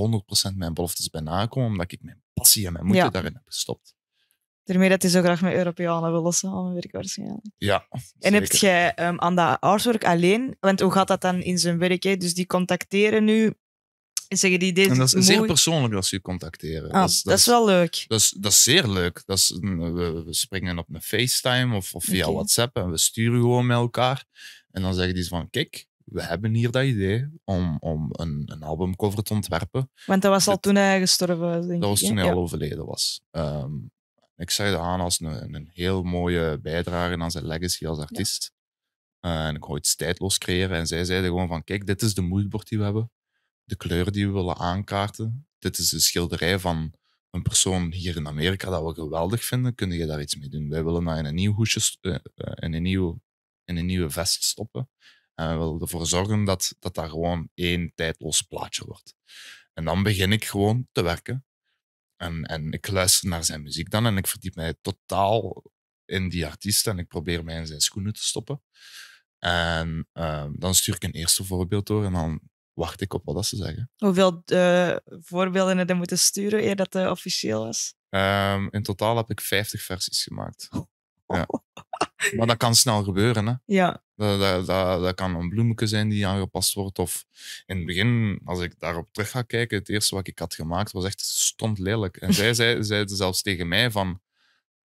100% mijn beloftes ben nagekomen, omdat ik mijn passie en mijn moeite daarin heb gestopt. Daarmee dat hij zo graag met Europeanen wil lossen werk waarschijnlijk. Ja, En heb jij um, ehm, aan dat artwork alleen, want hoe gaat dat dan in zijn werk? Hè? Dus die contacteren nu en zeggen die deze. En dat is mooi. zeer persoonlijk dat ze u contacteren. Ah, dat, is, wel leuk. Dat is, dat is zeer leuk. Dat is, we, springen op een FaceTime of, of via WhatsApp en we sturen gewoon met elkaar. En dan zeggen die van: Kijk, we hebben hier dat idee om, om een, een albumcover te ontwerpen. Want dat was al toen hij gestorven denk dat ik. Dat was toen hij al overleden was. Ehm, ik zag dat aan als een, heel mooie bijdrage aan zijn legacy als artiest. Eh, en ik wou iets tijdloos creëren. En zij zeiden gewoon van, kijk, dit is de moodboard die we hebben. De kleur die we willen aankaarten. Dit is de schilderij van een persoon hier in Amerika dat we geweldig vinden. Kun je daar iets mee doen? Wij willen dat nou in een nieuw hoesje, eh, eh, in een, nieuw, in een nieuwe vest stoppen. En we willen ervoor zorgen dat, dat daar gewoon één tijdloos plaatje wordt. En dan begin ik gewoon te werken en, en ik luister naar zijn muziek dan en ik verdiep mij totaal in die artiest en ik probeer mij in zijn schoenen te stoppen. En ehm, dan stuur ik een eerste voorbeeld door en dan wacht ik op wat ze zeggen. Hoeveel eh, voorbeelden heb je moeten sturen eer dat het eh, officieel was? Ehm, in totaal heb ik 50 versies gemaakt. [laughs] Ja. [laughs] maar dat kan snel gebeuren. Hè. Ja. Dat, dat, dat, kan een bloemetje zijn die aangepast wordt. Of in het begin, als ik daarop terug ga kijken, het eerste wat ik had gemaakt was echt stond lelijk. En zij zei, [laughs] zei zelfs tegen mij van...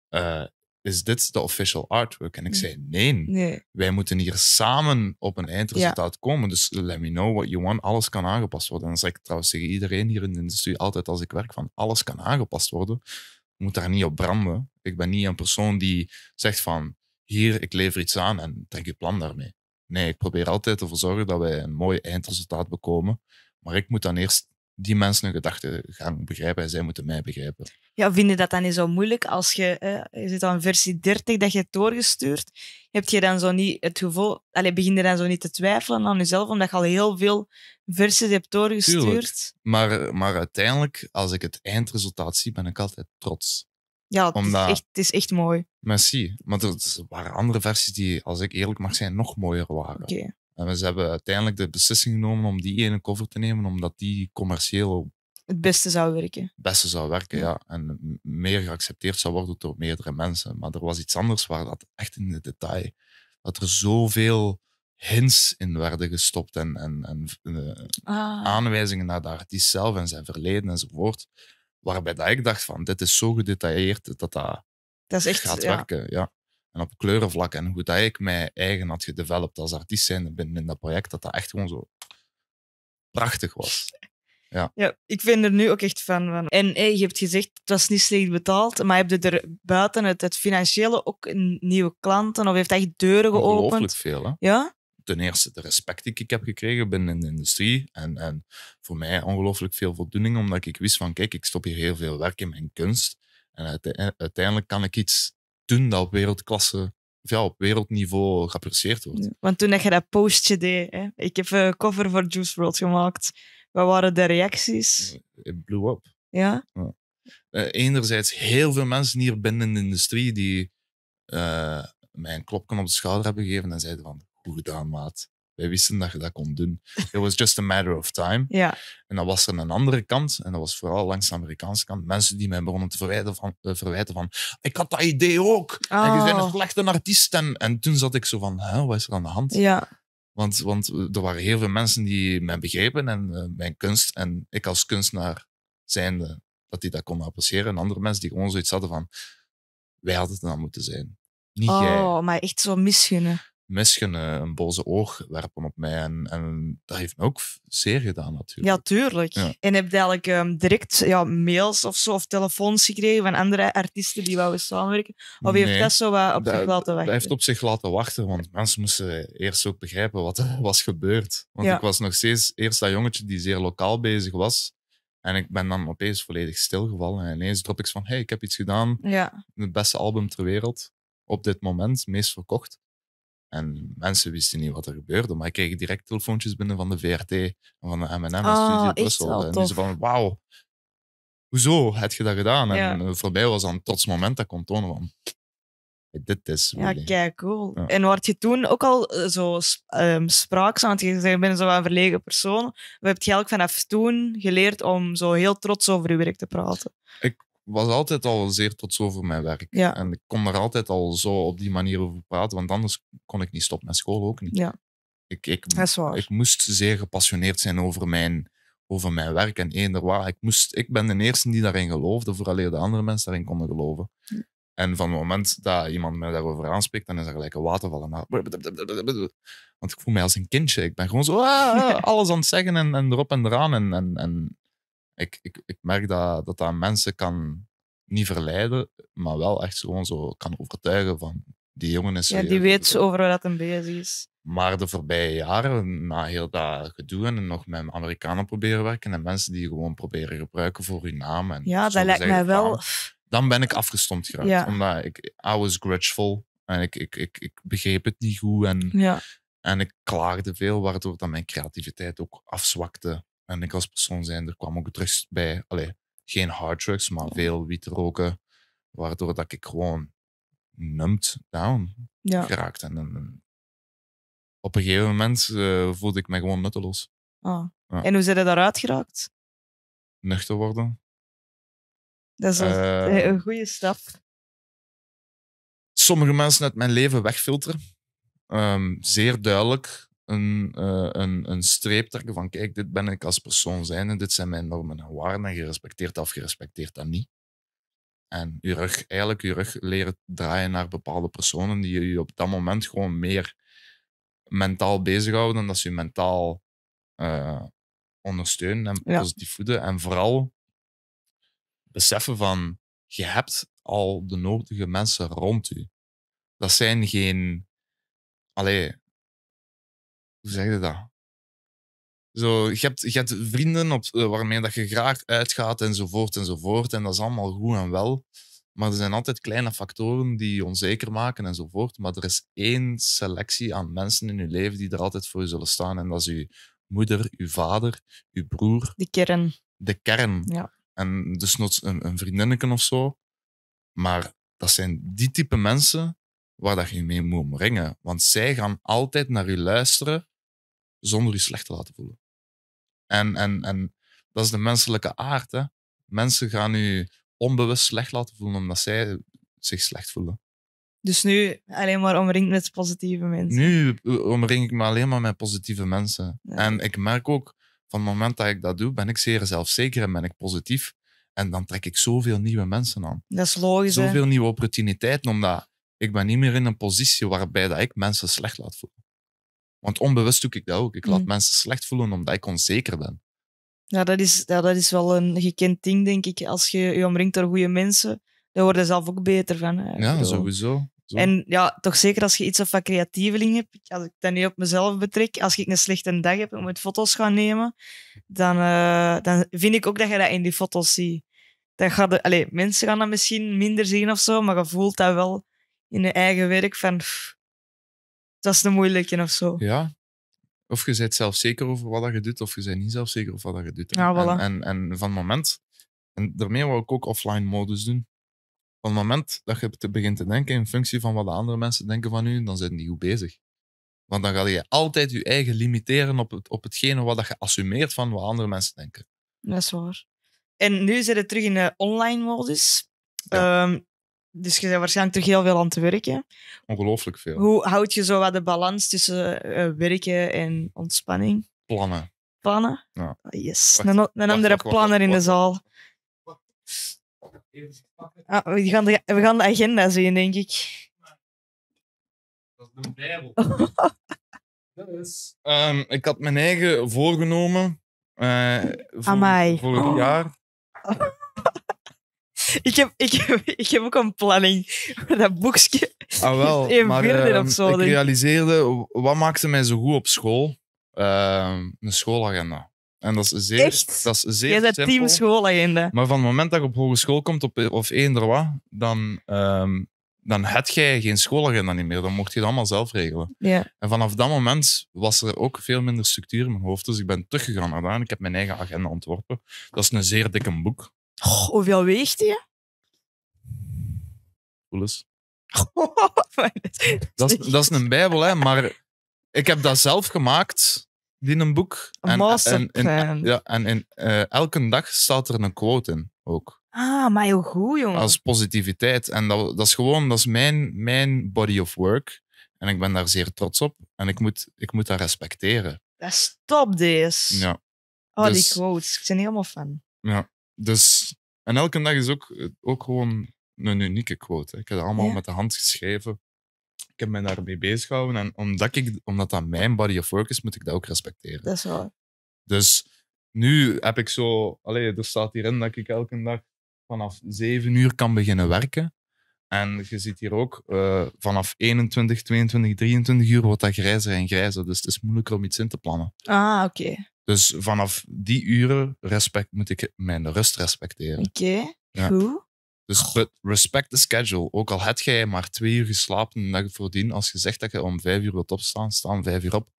Eh, is dit de official artwork? En ik zei, nee, nee, wij moeten hier samen op een eindresultaat komen. Dus let me know what you want. Alles kan aangepast worden. En dan zeg ik trouwens tegen iedereen hier in de industrie altijd als ik werk van, alles kan aangepast worden. Je moet daar niet op branden. Ik ben niet een persoon die zegt van, hier, ik lever iets aan en trek je plan daarmee. Nee, ik probeer altijd te zorgen dat wij een mooi eindresultaat bekomen. Maar ik moet dan eerst die mensen hun gaan begrijpen en zij moeten mij begrijpen. Ja, vinden dat dan niet zo moeilijk als je, eh, is zit aan versie 30 dat je hebt doorgestuurd? Heb je dan zo niet het gevoel, allez, begin je dan zo niet te twijfelen aan jezelf, omdat je al heel veel versies hebt doorgestuurd? Tuurlijk. Maar, maar uiteindelijk, als ik het eindresultaat zie, ben ik altijd trots. Ja, het, is echt, het is echt mooi. Merci. Maar er waren andere versies die, als ik eerlijk mag zijn, nog mooier waren. En ze hebben uiteindelijk de beslissing genomen om die ene cover te nemen, omdat die commercieel het beste zou werken. Het beste zou werken, ja. En meer geaccepteerd zou worden door meerdere mensen. Maar er was iets anders waar dat echt in de detail, dat er zoveel hints in werden gestopt en, en, en eh, ah. aanwijzingen naar de artiest zelf en zijn verleden enzovoort Waarbij dat ik dacht van, dit is zo gedetailleerd dat dat, dat is echt, gaat werken. Ja. En op kleurenvlak en hoe dat ik mij eigen had gedeveloped als artiest zijn binnen in dat project, dat dat echt gewoon zo prachtig was. Ja. ja, ik vind er nu ook echt van. En je hebt gezegd, het was niet slecht betaald, maar heb je er buiten het, het financiële ook nieuwe klanten of heeft echt deuren geopend? Ongelooflijk veel, hè? Ja? ten eerste de respect die ik heb gekregen binnen de industrie. En, en voor mij ongelooflijk veel voldoening, omdat ik wist van, kijk, ik stop hier heel veel werk in mijn kunst. En eh, uiteindelijk kan ik iets doen dat op wereldklasse ja, op wereldniveau geapprecieerd wordt. want toen dat je dat postje deed, hè, ik heb een cover voor Juice World gemaakt. Wat waren de reacties? Het eh, blew up. Ja? Eh, enerzijds heel veel mensen hier binnen de industrie die uh, mij een klopje op de schouder hebben gegeven en zeiden van goed gedaan, maat. Wij wisten dat je dat kon doen. It was just a matter of time. Ja. En dan was er een andere kant, en dat was vooral langs de Amerikaanse kant, mensen die mij begonnen te verwijten van, eh, verwijten van ik had dat idee ook. Oh. En je bent oh. een slechte artiest. En, en toen zat ik zo van, hè, wat is er aan de hand? Ja. Want, want er waren heel veel mensen die mij begrepen en eh, mijn kunst. En ik als kunstenaar zijnde, dat die dat konden appreciëren. En andere mensen die gewoon zoiets hadden van, wij hadden het dan moeten zijn. Niet oh, jij. maar echt zo misgunnen misschien eh, een boze oog werpen op mij. En, en dat heeft me ook zeer gedaan, natuurlijk. Ja, tuurlijk. En heb je eigenlijk ehm, direct ja, mails of zo, of telefoons gekregen van andere artiesten die wouden samenwerken? Of nee, heeft dat zo wat op zich laten wachten? Dat heeft op zich laten wachten, want mensen moesten eerst ook begrijpen wat er was gebeurd. Want ik was nog steeds eerst dat jongetje die zeer lokaal bezig was. En ik ben dan opeens volledig stilgevallen. En ineens drop ik van, hey, ik heb iets gedaan. Ja. Het beste album ter wereld op dit moment, meest verkocht. En mensen wisten niet wat er gebeurde, maar ik kreeg direct telefoontjes binnen van de VRT van de M&M oh, Studio Brussel. En ze van, wauw, hoezo heb je dat gedaan? En voorbij was dan een trots moment dat ik kon tonen van, dit is... Ja, kijk, cool. En word je toen ook al eh, zo um, spraakzaam, want je zei, ben zo verlegen persoon. We heb je eigenlijk vanaf toen geleerd om zo heel trots over je werk te praten? Ik was altijd al zeer trots over mijn werk. En ik kon er altijd al zo op die manier over praten, want anders kon ik niet stoppen met school ook niet. Ja. Ik, ik, ik moest zeer gepassioneerd zijn over mijn, over mijn werk en eender waar. Ik, moest, ik ben de eerste die daarin geloofde, vooraleer de andere mensen daarin konden geloven. Hm. En van het moment dat iemand me daarover aanspreekt, dan is er gelijk een waterval. Want ik voel mij als een kindje. Ik ben gewoon zo ah, ah, [laughs] alles aan het zeggen en, en erop en eraan. en, en ik, ik, ik merk dat, dat dat mensen kan niet verleiden, maar wel echt gewoon zo kan overtuigen van die jongen is. Ja, die weet over wat een bezig is. Maar de voorbije jaren, na heel dat gedoe en nog met Amerikanen proberen werken en mensen die gewoon proberen gebruiken voor hun naam. En ja, dat lijkt mij wel. Dan ben ik afgestompt geraakt. Omdat ik, I was grudgeful en ik, ik, ik, ik begreep het niet goed en, ja. en ik klaagde veel, waardoor dat mijn creativiteit ook afzwakte. En ik als persoon zijn, er kwam ook drugs bij. Allee, geen drugs maar veel wiet roken. Waardoor dat ik gewoon numbed down ja. geraakt. En, op een gegeven moment eh, voelde ik me gewoon nutteloos. Ah. En hoe zijn je daaruit geraakt? Nuchter worden. Dat is eh, een, goede stap. Sommige mensen uit mijn leven wegfilteren. Ehm, zeer duidelijk een, eh, een, een streep trekken van kijk, dit ben ik als persoon zijn en dit zijn mijn normen en waarden en gerespecteerd of gerespecteerd dat niet. En je rug, eigenlijk je rug leren draaien naar bepaalde personen die je op dat moment gewoon meer mentaal bezighouden en dat ze je mentaal eh, ondersteunen en positief voeden. En vooral beseffen van, je hebt al de nodige mensen rond u. Dat zijn geen... Allee, hoe zeg je dat? Zo, je, hebt, vrienden op, eh, waarmee dat je graag uitgaat enzovoort enzovoort. En dat is allemaal goed en wel. Maar er zijn altijd kleine factoren die je onzeker maken enzovoort. Maar er is één selectie aan mensen in je leven die er altijd voor je zullen staan. En dat is je moeder, je vader, je broer. De kern. De kern. Ja. En dus nog een, een of zo. Maar dat zijn die type mensen waar dat je mee moet omringen. Want zij gaan altijd naar je luisteren zonder je slecht te laten voelen. En, en, en dat is de menselijke aard. Hè? Mensen gaan je onbewust slecht laten voelen omdat zij zich slecht voelen. Dus nu alleen maar omringd met positieve mensen? Nu omring ik me alleen maar met positieve mensen. En ik merk ook, van het moment dat ik dat doe, ben ik zeer zelfzeker en ben ik positief. En dan trek ik zoveel nieuwe mensen aan. Dat is logisch. Zoveel nieuwe opportuniteiten, omdat ik ben niet meer in een positie waarbij dat ik mensen slecht laat voelen. Want onbewust doe ik dat ook. Ik laat mm. mensen slecht voelen omdat ik onzeker ben. Ja dat, is, ja, dat is wel een gekend ding, denk ik. Als je je omringt door goede mensen, dan word je zelf ook beter van. Ja, sowieso. Zo. En ja, toch zeker als je iets van creatieveling hebt, als ik dat niet op mezelf betrek, als ik een slechte dag heb om moet foto's gaan nemen, dan, eh, dan vind ik ook dat je dat in die foto's ziet. Dan gaat de, mensen gaan dat misschien minder zien of zo, maar je voelt dat wel in je eigen werk van dat is de moeilijke of zo. Ja. Of je bent zelf zeker over wat je doet, of je bent niet zelf zeker over wat je doet. en, en, van het moment, en daarmee wil ik ook offline modus doen. Van het moment dat je te begint te denken in functie van wat de andere mensen denken van u, dan zijn die goed bezig. Want dan ga je altijd je eigen limiteren op, het, op hetgene wat je assumeert van wat andere mensen denken. Dat is waar. En nu zit het terug in de online modus. Ehm, dus je bent waarschijnlijk toch heel veel aan het werken. Ongelooflijk veel. Hoe houd je zo wat de balans tussen eh, werken en ontspanning? Plannen. Plannen? Ja. Ah, yes, wacht, een, een andere planner in de zaal. Ah, we, gaan de, we gaan de agenda zien, denk ik. Dat is een bijbel. um, [laughs] ik had mijn eigen voorgenomen uh, voor, volgend jaar. Oh ik, heb, ik, heb, ik heb ook een planning. voor dat boekje ah, wel, [laughs] maar, of ehm, zo. Ik realiseerde, wat maakte mij zo goed op school? Ehm, een schoolagenda. En dat is zeer, Dat is zeer Jij bent team schoolagenda. Maar van het moment dat je op hogeschool komt, op, of eender wat, dan, um, dan had jij geen schoolagenda niet meer. Dan mocht je dat allemaal zelf regelen. Ja. En vanaf dat moment was er ook veel minder structuur in mijn hoofd. Dus ik ben teruggegaan naar daar en ik heb mijn eigen agenda ontworpen. Dat is een zeer dikke boek hoeveel weegt je? Cool [laughs] dat, is, dat is een bijbel, hè. Maar ik heb dat zelf gemaakt, die een boek. Een en, ja, en in, eh, elke dag staat er een quote in, ook. Ah, maar heel goed, jongen. Als positiviteit. En dat, dat is gewoon, dat is mijn, mijn body of work. En ik ben daar zeer trots op. En ik moet, ik moet dat respecteren. Dat is top, deze. Ja. Oh, die dus- quotes. Ik ben helemaal fan. Ja. Dus, en elke dag is ook, ook gewoon een unieke quote. Ik heb het allemaal met de hand geschreven. Ik heb mij daarmee bezig gehouden. En omdat, ik, omdat dat mijn body of work is, moet ik dat ook respecteren. Dat is waar. Dus nu heb ik zo... Allee, er staat hierin dat ik elke dag vanaf 7 uur kan beginnen werken. En je ziet hier ook eh, vanaf 21, 22, 23 uur wordt dat grijzer en grijzer. Dus het is moeilijker om iets in te plannen. Ah, oké. Dus vanaf die uren respect, moet ik mijn rust respecteren. Oké, okay, goed. Dus oh. respect the schedule. Ook al had jij maar twee uur geslapen voordien, als je zegt dat je om vijf uur wilt opstaan, staan vijf uur op.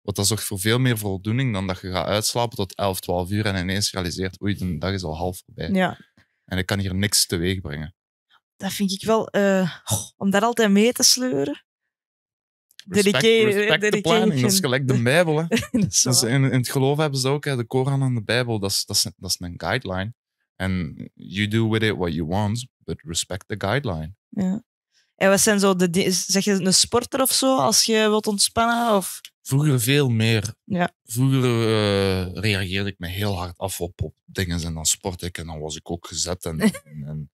Want dat zorgt voor veel meer voldoening dan dat je gaat uitslapen tot 11, 12 uur en ineens realiseert, oei, de dag is al half voorbij. Ja. En ik kan hier niks teweeg brengen. Dat vind ik wel, eh, om daar altijd mee te sleuren respect, de, planning. Dat is gelijk de Bijbel. Hè. [laughs] Dus in, het geloof hebben ze ook hè, de Koran en de Bijbel. Dat is, dat, is, een guideline. En you do with it what you want, but respect the guideline. Ja. En wat zijn zo de Zeg je een sporter of zo als je wilt ontspannen? Of? Vroeger veel meer. Ja. Vroeger eh, reageerde ik me heel hard af op, op dingen en dan sport ik en dan was ik ook gezet en, [laughs] en,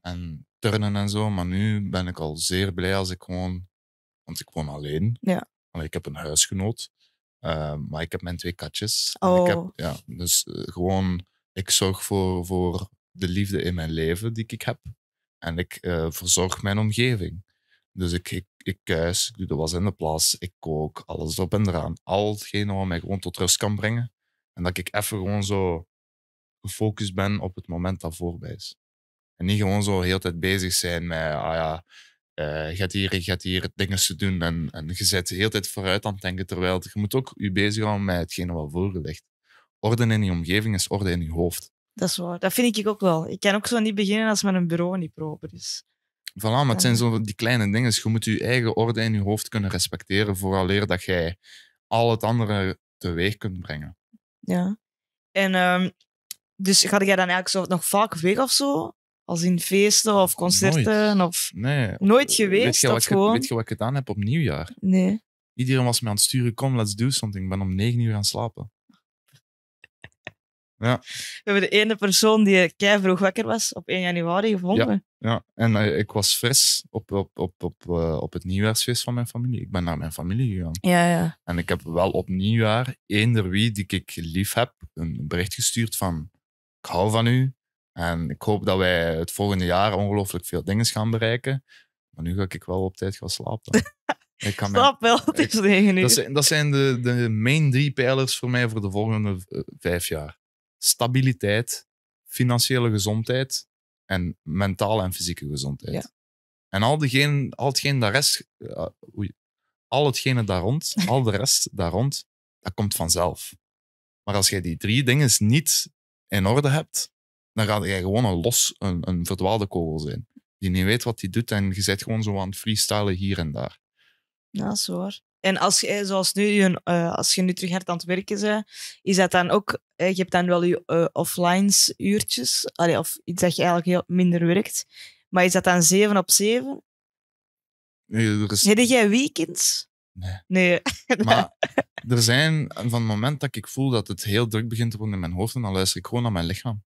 en turnen en zo. Maar nu ben ik al zeer blij als ik gewoon want ik woon alleen. Ja. ik heb een huisgenoot. Eh, maar ik heb mijn twee katjes. Oh. Ik heb, oh. ja, dus eh, gewoon, ik zorg voor, voor de liefde in mijn leven die ik heb. En ik eh, verzorg mijn omgeving. Dus ik, ik, ik kuis, ik doe de was in de plaats, ik kook, alles erop en eraan. Al hetgene wat mij gewoon tot rust kan brengen. En dat ik even gewoon zo gefocust ben op het moment dat voorbij is. En niet gewoon zo heel tijd bezig zijn met, ah ja, je eh, gaat hier, je gaat hier dingen te doen en, en je zet de hele tijd vooruit aan het denken, terwijl je moet ook je bezighouden met hetgene wat ligt. Orde in je omgeving is orde in je hoofd. Dat is waar, dat vind ik ook wel. Ik kan ook zo niet beginnen als mijn bureau niet proper is. Voilà, maar het zijn zo die kleine dingen. Je moet je eigen orde in je hoofd kunnen respecteren, vooraleer dat jij al het andere teweeg kunt brengen. Ja. En ehm, dus ga jij dan eigenlijk zo nog vaak weg of zo? Als in feesten of concerten of nee. nooit geweest. Weet je, weet je wat ik gedaan heb op nieuwjaar? Nee. Iedereen was me aan het sturen, kom, let's do something. Ik ben om negen uur gaan slapen. [laughs] Ja. We hebben de ene persoon die kei vroeg wakker was op 1 januari gevonden. Ja, ja. en eh, ik was fris op, op, op, op, uh, op het nieuwjaarsfeest van mijn familie. Ik ben naar mijn familie gegaan. Ja, ja. En ik heb wel op nieuwjaar eender wie die ik lief heb een bericht gestuurd van ik hou van u, en ik hoop dat wij het volgende jaar ongelooflijk veel dingen gaan bereiken. Maar nu ga ik wel op tijd gaan slapen. [laughs] Ik kan wel, het is Dat zijn, dat zijn de, de main drie pijlers voor mij voor de volgende eh, vijf jaar. Stabiliteit, financiële gezondheid en mentale en fysieke gezondheid. En al, diegene, al hetgeen daar rest, eh, oei, al hetgene daar rond, [laughs] al de rest daar rond, dat komt vanzelf. Maar als jij die drie dingen niet in orde hebt, dan gaat jij gewoon een los, een, een verdwaalde kogel zijn. Die niet weet wat hij doet en je zit gewoon zo aan het freestylen hier en daar. Ja, dat is waar. En als je, zoals nu, je, eh, als je nu terug gaat aan het werken bent, is dat dan ook, eh, je hebt dan wel je eh, offline uurtjes, of iets dat je eigenlijk heel minder werkt, maar is dat dan 7 op 7? Nee, is... Heb jij weekends? Nee. nee. [laughs] Maar er zijn, van het moment dat ik voel dat het heel druk begint te worden in mijn hoofd, dan luister ik gewoon naar mijn lichaam.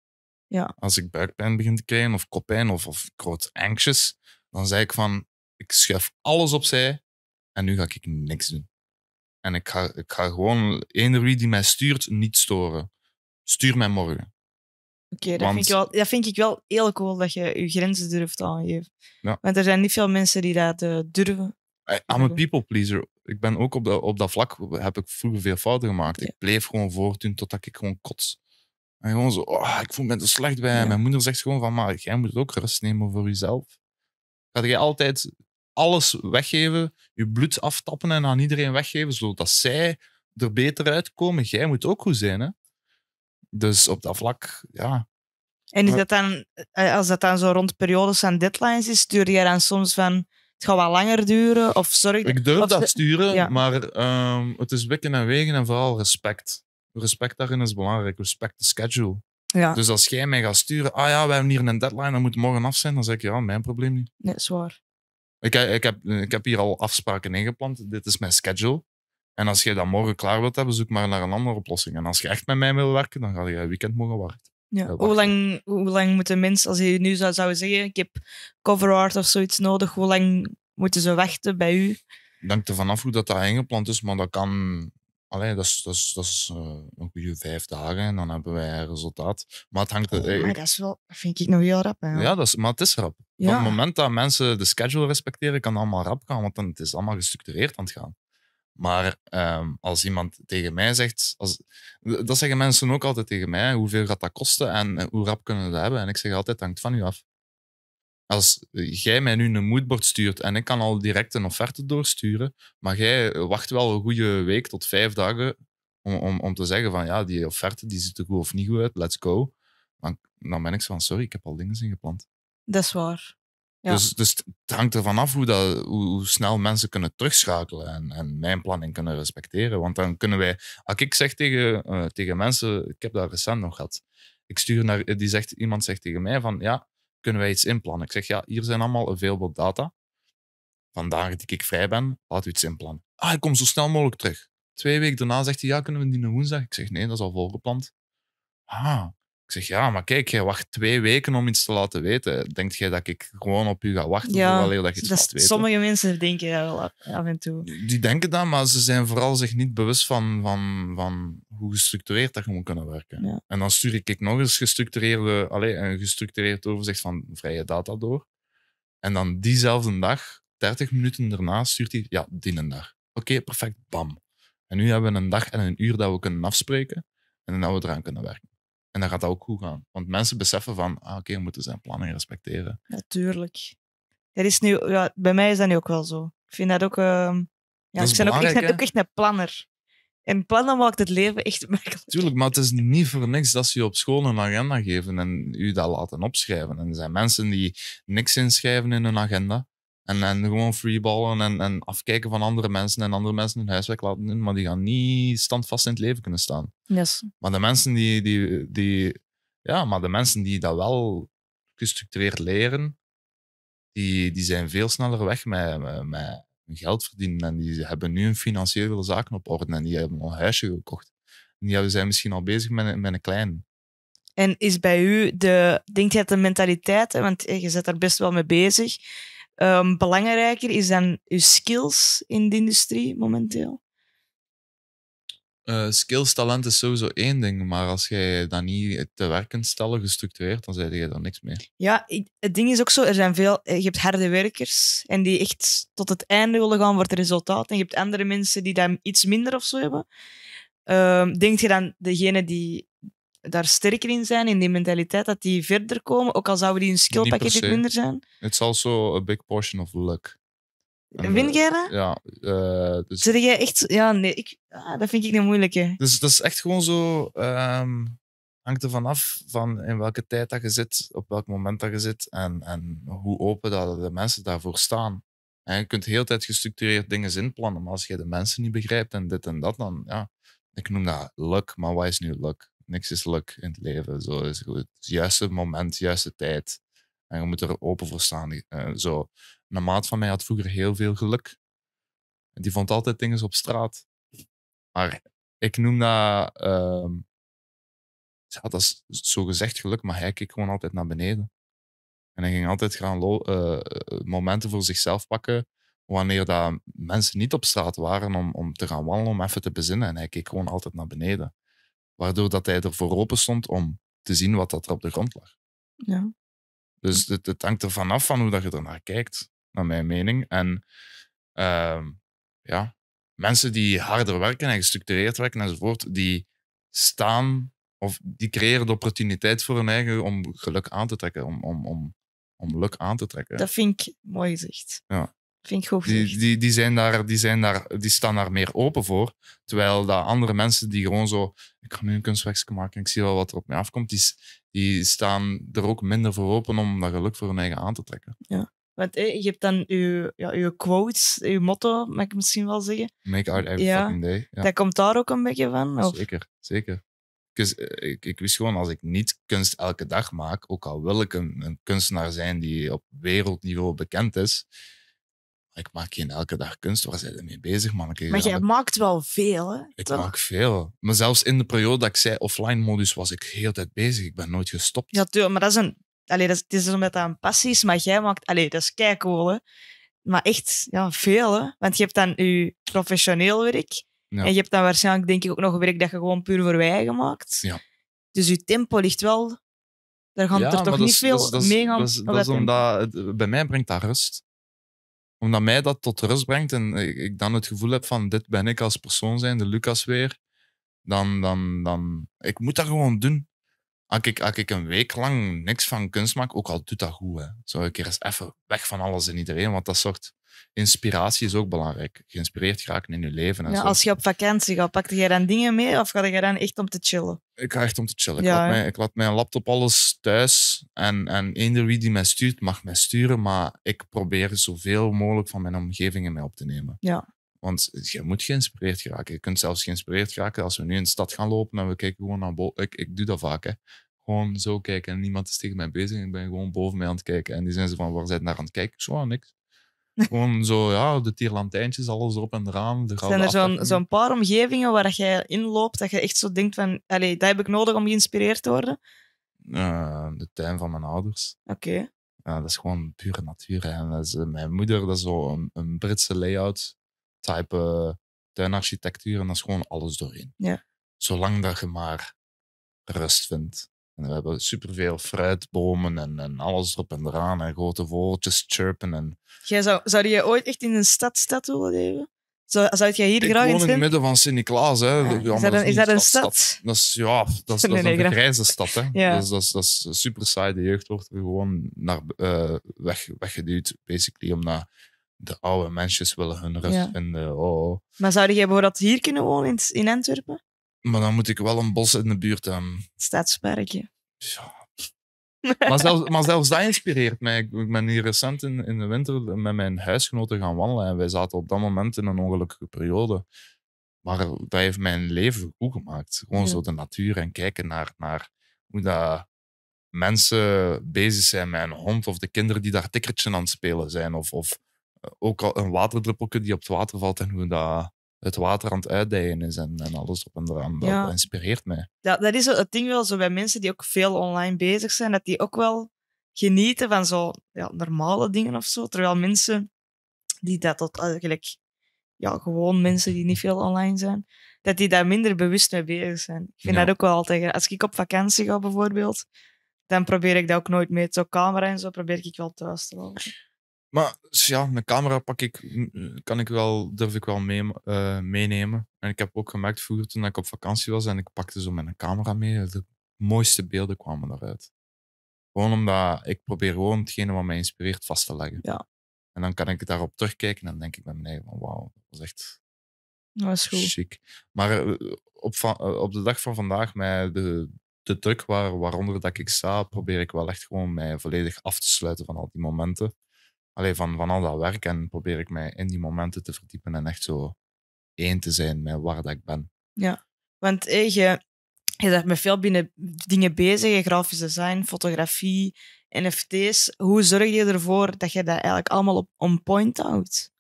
Ja. Als ik buikpijn begin te krijgen, of koppijn, of, of groot anxious, dan zeg ik van, ik schuif alles opzij en nu ga ik niks doen. En ik ga, ik ga gewoon eender wie die mij stuurt, niet storen. Stuur mij morgen. Oké, okay, dat, dat, vind ik wel heel cool dat je je grenzen durft aangeven. Ja. Want er zijn niet veel mensen die dat eh, durven. Eh, I'm a people pleaser. Ik ben ook op, op dat vlak heb ik vroeger veel fouten gemaakt. Ik bleef gewoon voortdoen totdat ik gewoon kots. En gewoon zo, oh, ik voel me er slecht bij. Mijn moeder zegt gewoon van, maar jij moet ook rust nemen voor jezelf. Gaat jij altijd alles weggeven, je bloed aftappen en aan iedereen weggeven, zodat zij er beter uitkomen? Jij moet ook goed zijn, hè? Dus op dat vlak, ja. En is dat dan, eh, als dat dan zo rond periodes en deadlines is, stuur je dan soms van het gaat wel langer duren? Of sorry, ik durf dat sturen, maar ehm, het is wikken en wegen en vooral respect respect daarin is belangrijk. Respect de schedule. Ja. Dus als jij mij gaat sturen, ah ja, we hebben hier een deadline, dat moet morgen af zijn, dan zeg ik ja, mijn probleem niet. Nee, zwaar. Ik, eh, ik, heb, eh, ik heb hier al afspraken ingepland. Dit is mijn schedule. En als jij dat morgen klaar wilt hebben, zoek maar naar een andere oplossing. En als je echt met mij wil werken, dan ga je weekend mogen wachten. Ja. Hoe, lang, hoe lang moet een mens, als je nu zou, zou zeggen, ik heb cover art of zoiets nodig, hoe lang moeten ze wachten bij u? Denk er vanaf hoe dat, dat ingepland is, maar dat kan Allee, dat is, dat is, dat is uh, een goede vijf dagen en dan hebben wij resultaat. Maar het hangt... Oh, er, eh, maar dat is wel, vind ik nog heel rap. ja, dat is, maar het is rap. Op het moment dat mensen de schedule respecteren, kan het allemaal rap gaan, want dan, het is allemaal gestructureerd aan het gaan. Maar ehm, als iemand tegen mij zegt, als, dat zeggen mensen ook altijd tegen mij, hoeveel gaat dat kosten en eh, hoe rap kunnen we dat hebben? En ik zeg altijd, het hangt van u af als jij mij nu een moodboard stuurt en ik kan al direct een offerte doorsturen, maar jij wacht wel een goede week tot vijf dagen om, om, om te zeggen van ja, die offerte die ziet er goed of niet goed uit, let's go. Dan, dan ben ik zo van sorry, ik heb al dingen ingepland. Dat is waar. Dus, dus het hangt ervan af hoe, dat, hoe, hoe snel mensen kunnen terugschakelen en, en, mijn planning kunnen respecteren. Want dan kunnen wij, als ik zeg tegen, eh, tegen mensen, ik heb dat recent nog gehad, ik stuur naar, die zegt, iemand zegt tegen mij van ja, kunnen wij iets inplannen? Ik zeg, ja, hier zijn allemaal available data. Vandaag dat ik vrij ben, laat u iets inplannen. Ah, ik kom zo snel mogelijk terug. Twee weken daarna zegt hij, ja, kunnen we die naar woensdag? Ik zeg, nee, dat is al volgepland. Ah, ik zeg, ja, maar kijk, jij wacht twee weken om iets te laten weten. Denkt jij dat ik gewoon op u ga wachten ja, dat je iets dat weten? Sommige mensen denken dat wel af en toe. Die denken dat, maar ze zijn vooral zich niet bewust van, van, van hoe gestructureerd dat moet kunnen werken. En dan stuur ik nog eens gestructureerde, allez, een gestructureerd overzicht van vrije data door. En dan diezelfde dag, 30 minuten daarna, stuurt hij, ja, die een dag. Oké, perfect, bam. En nu hebben we een dag en een uur dat we kunnen afspreken en dat we eraan kunnen werken. En dat gaat ook goed gaan. Want mensen beseffen van, ah, oké, we moeten zijn planning respecteren. Natuurlijk. Er is nu, ja, bij mij is dat nu ook wel zo. Ik vind dat ook... Ehm, ja, ik, ben ook, echt ook echt een planner. En plannen maakt het leven echt [laughs] makkelijk. Tuurlijk, maar het is niet voor niks dat ze je op school een agenda geven en u dat laten opschrijven. En er zijn mensen die niks inschrijven in hun agenda. En, en gewoon freeballen en, en afkijken van andere mensen en andere mensen hun huiswerk laten doen, maar die gaan niet standvast in het leven kunnen staan. Yes. Maar de mensen die, die, die, ja, maar de mensen die dat wel gestructureerd leren, die, die zijn veel sneller weg met, met, met geld verdienen. En die hebben nu hun financiële zaken op orde en die hebben al een huisje gekocht. En die zijn misschien al bezig met, met een klein. En is bij u de, denk u de mentaliteit, want je zit daar best wel mee bezig, Ehm, belangrijker is dan je skills in de industrie momenteel? Uh, skills, talent is sowieso één ding, maar als jij dat niet te werken stellen, gestructureerd, dan zei je dan niks meer. Ja, het ding is ook zo, er zijn veel, eh, je hebt harde werkers en die echt tot het einde willen gaan voor het resultaat. En je hebt andere mensen die daar iets minder of zo hebben. Ehm, denk je dan, degene die daar sterker in zijn, in die mentaliteit, dat die verder komen, ook al zouden die een skillpakket minder zijn? It's also a big portion of luck. Win eh, jij Ja. Uh, dus... jij echt... Ja, nee. Ik, ah, dat vind ik niet moeilijk, hè. Dus dat is echt gewoon zo... Ehm, hangt er vanaf van in welke tijd dat je zit, op welk moment dat je zit en, en hoe open dat de mensen daarvoor staan. En je kunt heel hele tijd gestructureerd dingen inplannen, maar als je de mensen niet begrijpt en dit en dat, dan ja... Ik noem dat luck, maar wat is nu luck? niks is leuk in het leven. Zo is Het, dus juiste moment, juiste tijd. En je moet er open voor staan. Eh, zo. Een maat van mij had vroeger heel veel geluk. Die vond altijd dingen op straat. Maar ik noem dat. Uh, ja, dat is zo gezegd geluk, maar hij keek gewoon altijd naar beneden. En hij ging altijd gaan eh, eh, momenten voor zichzelf pakken. wanneer dat mensen niet op straat waren om, om te gaan wandelen, om even te bezinnen. En hij keek gewoon altijd naar beneden. Waardoor dat hij voor open stond om te zien wat dat er op de grond lag. Ja. Dus het, het hangt er vanaf van hoe dat je naar kijkt, naar mijn mening. En ehm, ja, mensen die harder werken en gestructureerd werken enzovoort, die staan of die creëren de opportuniteit voor hun eigen om geluk aan te trekken, om, om, om, om luk aan te trekken. Dat vind ik mooi gezegd. Ja. Die, die, zijn daar, die, zijn daar, die staan daar meer open voor. Terwijl dat andere mensen die gewoon zo. Ik ga nu een kunstwerkje maken, en ik zie wel wat er op mij afkomt. Die, die staan er ook minder voor open om dat geluk voor hun eigen aan te trekken. Ja. Want je hebt dan je, ja, je quotes, je motto, mag ik misschien wel zeggen. Make art every fucking day. Ja. Dat komt daar ook een beetje van? Zeker, zeker. Eh, ik, ik wist gewoon, als ik niet kunst elke dag maak, ook al wil ik een kunstenaar zijn die op wereldniveau bekend is, ik maak geen elke dag kunst. Waar zijn er mee bezig, man, Maar jij maakt wel veel, hè? Ik maak veel. Maar zelfs in de periode dat ik zei offline-modus, was ik heel tijd bezig. Ik ben nooit gestopt. Ja, tuurlijk. Maar dat is een... Allee, dat is, het is omdat dat een passie is, maar jij maakt... Allee, dat is kijk Maar echt, ja, veel, hè? Want je hebt dan je professioneel werk. En je hebt dan waarschijnlijk, denk ik, ook nog werk dat je gewoon puur voor wij gemaakt. Ja. Dus je tempo ligt wel... Daar gaan er toch niet veel mee gaan... Dat is, omdat... bij mij brengt dat rust omdat mij dat tot rust brengt en ik dan het gevoel heb van dit ben ik als persoon de Lucas weer. Dan, dan, dan, ik moet dat gewoon doen. Als ik, als ik een week lang niks van kunst maak, ook al doet dat goed, hè, zou ik eerst even weg van alles en iedereen, want dat zorgt inspiratie is ook belangrijk. Geïnspireerd raken in je leven. En ja, Als je op vakantie gaat, pakte jij dan dingen mee of ga je dan echt om te chillen? Ik ga echt om te chillen. ik, laat mijn, laptop alles thuis. En, en eender wie die mij stuurt, mag mij sturen. Maar ik probeer zoveel mogelijk van mijn omgeving in mij op te nemen. Ja. Want je moet geïnspireerd geraken. Je kunt zelfs geïnspireerd raken als we nu in de stad gaan lopen en we kijken gewoon naar boven. Ik, ik doe dat vaak. Hè gewoon zo kijken en niemand is tegen mij bezig. Ik ben gewoon boven mij aan het kijken. En die zijn ze van, waar zijn naar aan het kijken? Ik zo, niks. [laughs] Gewoon zo, ja, de tierlantijntjes, alles erop en eraan. Er Zijn er zo'n zo'n paar omgevingen waar dat jij inloopt, dat je echt zo denkt van, allee, dat heb ik nodig om geïnspireerd te worden? Eh, de tuin van mijn ouders. Oké. Ja, dat is gewoon pure natuur. En dat is, eh, mijn moeder, dat is zo een, een Britse layout, type eh, tuinarchitectuur, en dat is gewoon alles doorheen. Ja. Zolang dat je maar rust vindt. En we hebben superveel fruitbomen en, en alles erop en eraan. En grote vogeltjes chirpen. En... Jij zou, zou je ooit echt in een stad, willen leven? Zou, zou jij hier ik graag in woon in het midden van Sint-Niklaas. Hè. Ah, is dat, een, stad? Dat is, ja, dat is, [laughs] een grijze stad. Hè. ja. Dus dat, is, dat, is, super saai. De jeugd wordt gewoon naar, eh, weg, weggeduwd, basically, om naar de oude mensen willen hun rust ja. vinden. Oh, oh. Maar zou jij bijvoorbeeld hier kunnen wonen in, in Antwerpen? Maar dan moet ik wel een bos in de buurt hebben. maar, zelfs, maar zelfs dat inspireert mij. Ik ben hier recent in, in de winter met mijn huisgenoten gaan wandelen. En wij zaten op dat moment in een ongelukkige periode. Maar dat heeft mijn leven goed gemaakt. Gewoon zo de natuur en kijken naar, naar hoe dat mensen bezig zijn met een hond. Of de kinderen die daar tikkertje aan het spelen zijn. Of, of eh, ook al een waterdruppelje die op het water valt en hoe dat het water aan het uitdijen is en, en alles op en eraan. Dat inspireert mij. Ja, dat is het ding wel zo bij mensen die ook veel online bezig zijn, dat die ook wel genieten van zo ja, normale dingen of zo. Terwijl mensen die dat tot eigenlijk, eh, ja, gewoon mensen die niet veel online zijn, dat die daar minder bewust mee bezig zijn. Ik vind dat ook wel altijd. Als ik op vakantie ga bijvoorbeeld, dan probeer ik dat ook nooit mee. Zo'n camera en zo probeer ik wel thuis te lopen. Maar dus ja, een camera pak ik, eh, kan ik wel, durf ik wel mee, eh, meenemen. En ik heb ook gemerkt vroeger toen ik op vakantie was en ik pakte zo mijn camera mee, de mooiste beelden kwamen eruit. Gewoon omdat ik probeer gewoon hetgene wat mij inspireert vast te leggen. Ja. En dan kan ik daarop terugkijken en dan denk ik bij mij van wauw, dat was echt chic. Maar eh, op, op de dag van vandaag, met de, de druk waar, waaronder dat ik sta, probeer ik wel echt gewoon mij volledig af te sluiten van al die momenten allee, van, van al dat werk en probeer ik mij in die momenten te verdiepen en echt zo één te zijn met waar dat ik ben. Ja, want hey, je, je bent met veel dingen bezig, grafisch design, fotografie, NFT's. Hoe zorg je ervoor dat je dat eigenlijk allemaal op on point houdt?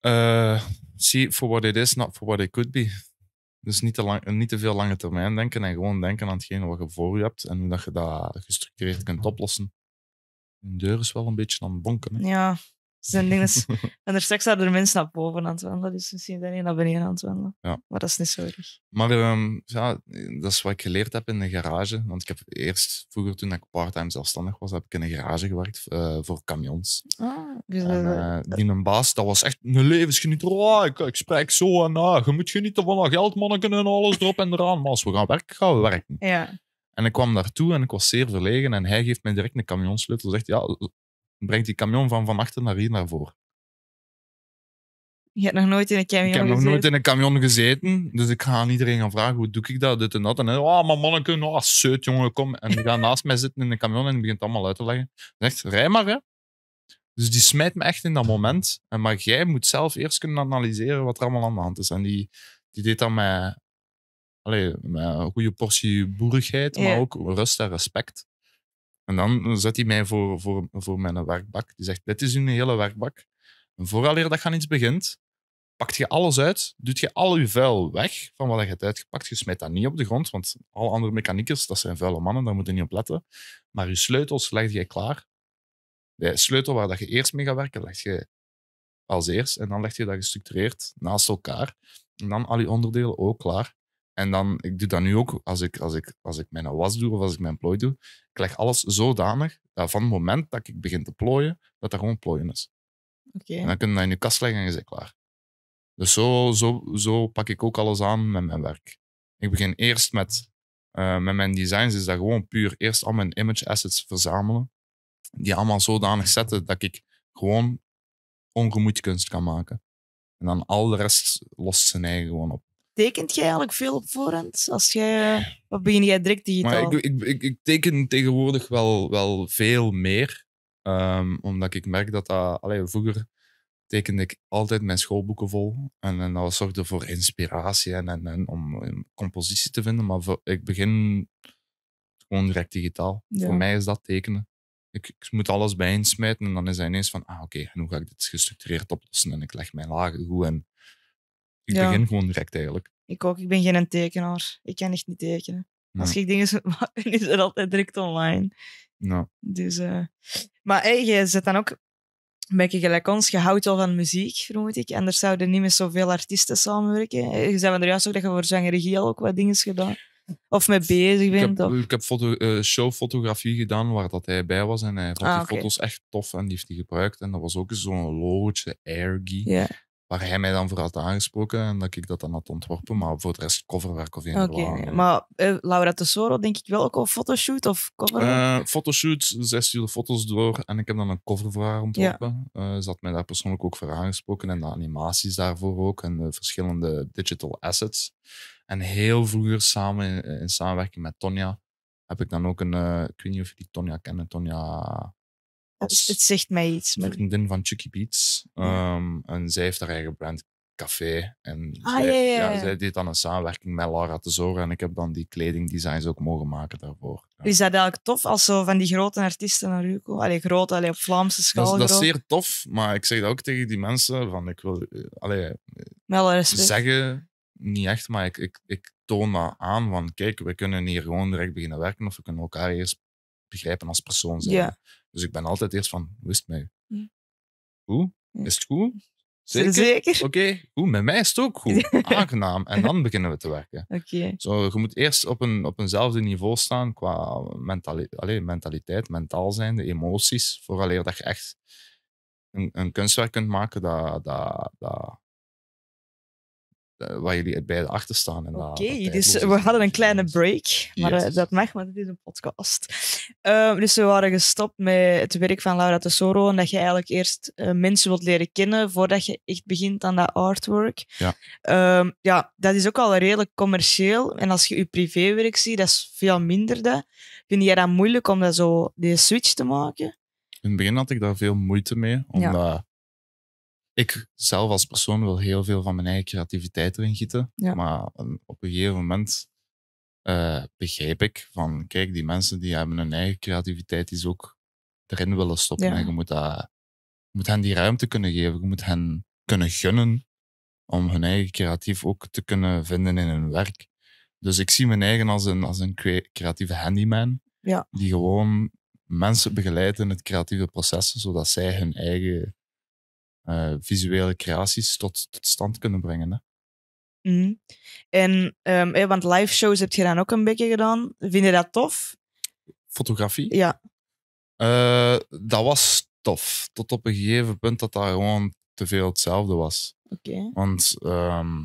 Uh, eh, see for what it is, not for what it could be. Dus niet te, lang, niet te veel lange termijn denken en gewoon denken aan hetgeen wat je voor je hebt en hoe dat je dat gestructureerd kunt oplossen deur is wel een beetje aan het bonken. Hè? Ja, zijn ding is... [laughs] en er straks mensen naar boven aan het wandelen, dus misschien zijn naar beneden aan het wandelen. Ja. Maar dat is niet zo erg. Maar ehm, ja, dat is wat ik geleerd heb in de garage. Want ik heb eerst, vroeger toen ik part-time zelfstandig was, heb ik in een garage gewerkt eh, voor camions. Ah, dus en, eh, die mijn baas, dat was echt een levensgenieter. Oh, ik, ik spreek zo en na. je moet genieten van dat geld, manneken en alles erop en eraan. Maar als we gaan werken, gaan we werken. Ja. En ik kwam daartoe en ik was zeer verlegen. En hij geeft mij direct een camionsleutel. Zegt, ja, breng die camion van van achter naar hier, naar voren. Je hebt nog nooit in een camion gezeten? Ik heb nog nooit in een camion gezeten. Dus ik ga aan iedereen gaan vragen, hoe doe ik dat, dit en dat. En hij, oh, maar manneke, oh, zeut, jongen, kom. En die gaat naast mij zitten in de camion en die begint allemaal uit te leggen. Hij zegt, rij maar, hè. Dus die smijt me echt in dat moment. Maar jij moet zelf eerst kunnen analyseren wat er allemaal aan de hand is. En die, die deed dat met allee, een goede portie boerigheid, maar ook rust en respect. En dan zet hij mij voor, voor, voor mijn werkbak. Die zegt, dit is een hele werkbak. En vooraleer dat je aan iets begint, pakt je alles uit, doet je al je vuil weg van wat je hebt uitgepakt. Je smijt dat niet op de grond, want alle andere mechaniekers, dat zijn vuile mannen, daar moeten je niet op letten. Maar je sleutels leg je klaar. De sleutel waar dat je eerst mee gaat werken, leg je als eerst. En dan leg je dat gestructureerd naast elkaar. En dan al je onderdelen ook klaar. En dan, ik doe dat nu ook als ik, als, ik, als ik mijn was doe of als ik mijn plooi doe. Ik leg alles zodanig dat van het moment dat ik begin te plooien, dat dat gewoon plooien is. En dan kun je dat in je kast leggen en je zit klaar. Dus zo, zo, zo pak ik ook alles aan met mijn werk. Ik begin eerst met, eh, met mijn designs, is dat gewoon puur eerst al mijn image assets verzamelen. Die allemaal zodanig zetten dat ik gewoon ongemoeid kunst kan maken. En dan al de rest lost zijn eigen gewoon op. Tekent jij eigenlijk veel op voorhand? Als jij, wat begin jij direct digitaal? Maar ik, ik, ik, teken tegenwoordig wel, wel veel meer. Ehm, omdat ik merk dat dat... Allee, vroeger tekende ik altijd mijn schoolboeken vol. En, en dat zorgde voor inspiratie en, en, om een compositie te vinden. Maar ik begin gewoon direct digitaal. Voor mij is dat tekenen. Ik, ik, moet alles bijeensmijten en dan is hij ineens van, ah oké, okay, hoe ga ik dit gestructureerd oplossen? En ik leg mijn lagen goed en ik begin gewoon direct eigenlijk. Ik ook, ik ben geen tekenaar. Ik kan echt niet tekenen. Als ik dingen maak [laughs] maken, is het altijd direct online. Dus, eh, Maar hey, je zit dan ook een beetje gelijk ons. Je houdt al van muziek, vermoed ik. en er zouden niet meer zoveel artiesten samenwerken. Eh, je zei er juist ook dat je voor zangerie al ook wat dingen gedaan. Of mee bezig bent. Ik heb, ik heb foto, eh, showfotografie gedaan waar dat hij bij was. En hij vond ah, die foto's echt tof en die heeft die gebruikt. En dat was ook zo'n logootje, Ergie waar hij mij dan voor had aangesproken en dat ik dat dan had ontworpen. Maar voor de rest coverwerk of een Oké, maar eh, Laura Tesoro denk ik wel ook al fotoshoot of cover? Eh, fotoshoot, zes zij stuurde foto's door en ik heb dan een cover voor haar ontworpen. Ja. Eh, ze had mij daar persoonlijk ook voor aangesproken en de animaties daarvoor ook en de verschillende digital assets. En heel vroeger samen in, samenwerking met Tonja heb ik dan ook een, ik weet niet of jullie die Tonja kennen, Tonja het, zegt mij iets. Maar... Vriendin van Chucky Beats. Ehm, en zij heeft haar eigen brand Café. En ah, zij, ja, ja, ja. zij, deed dan een samenwerking met te zorgen En ik heb dan die kledingdesigns ook mogen maken daarvoor. Is dat eigenlijk tof als zo van die grote artiesten naar u komen? Allee, groot, allee, op Vlaamse schaal. Dat, dat, is zeer tof, maar ik zeg dat ook tegen die mensen. Van, ik wil eh, allee, eh, zeggen, niet echt, maar ik, ik, ik toon dat aan. Van, kijk, we kunnen hier gewoon direct beginnen werken. Of we kunnen elkaar eerst begrijpen als persoon zijn. Dus ik ben altijd eerst van, wist is het Is het goed? Zeker? Zeker? Oké, okay. Met mij is het ook goed. [laughs] Aangenaam. En dan beginnen we te werken. Oké. Zo, je moet eerst op, een, op eenzelfde niveau staan qua mentaliteit, mentaal zijn, de emoties. Vooraleer dat je echt een, een kunstwerk kunt maken dat, dat, dat, eh, waar jullie beide achter staan. Oké, dus we hadden een kleine break, maar eh, dat mag, want het is een podcast. Ehm, dus we waren gestopt met het werk van Laura Tesoro en dat je eigenlijk eerst eh, mensen wilt leren kennen voordat je echt begint aan dat artwork. Ja. Ehm, ja, dat is ook al redelijk commercieel. En als je je privéwerk ziet, dat is veel minder. Dat. Vind jij dat moeilijk om dat zo, die switch te maken? In het begin had ik daar veel moeite mee, omdat ik zelf als persoon wil heel veel van mijn eigen creativiteit erin gieten. Maar ehm, op een gegeven moment eh, begrijp ik van, kijk, die mensen die hebben hun eigen creativiteit, die ze ook erin willen stoppen. En je moet, dat, je moet hen die ruimte kunnen geven. Je moet hen kunnen gunnen om hun eigen creatief ook te kunnen vinden in hun werk. Dus ik zie mijn eigen als een, als een creatieve handyman. Die gewoon mensen begeleidt in het creatieve proces, zodat zij hun eigen eh, visuele creaties tot, tot, stand kunnen brengen. Hè? Mm. En, ehm, eh, want live shows heb je dan ook een beetje gedaan. Vind je dat tof? Fotografie? Ja. Eh, dat was tof. Tot op een gegeven punt dat dat gewoon te veel hetzelfde was. Oké. Want ehm,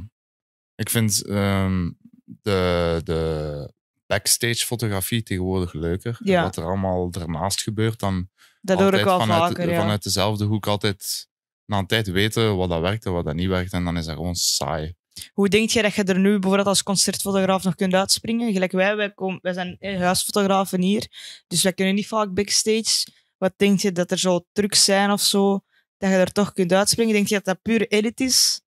ik vind ehm, de, de backstage fotografie tegenwoordig leuker. Ja. wat er allemaal daarnaast gebeurt, dan dat hoor ik vaker, vanuit dezelfde hoek altijd na een tijd weten wat dat werkt en wat dat niet werkt. En dan is dat gewoon saai. Hoe denk je dat je er nu bijvoorbeeld als concertfotograaf nog kunt uitspringen? Gelijk wij, wij, wij zijn eh, huisfotografen hier, dus wij kunnen niet vaak backstage. Wat denk je dat er zo trucs zijn of zo, dat je er toch kunt uitspringen? Denk je dat dat puur edit is?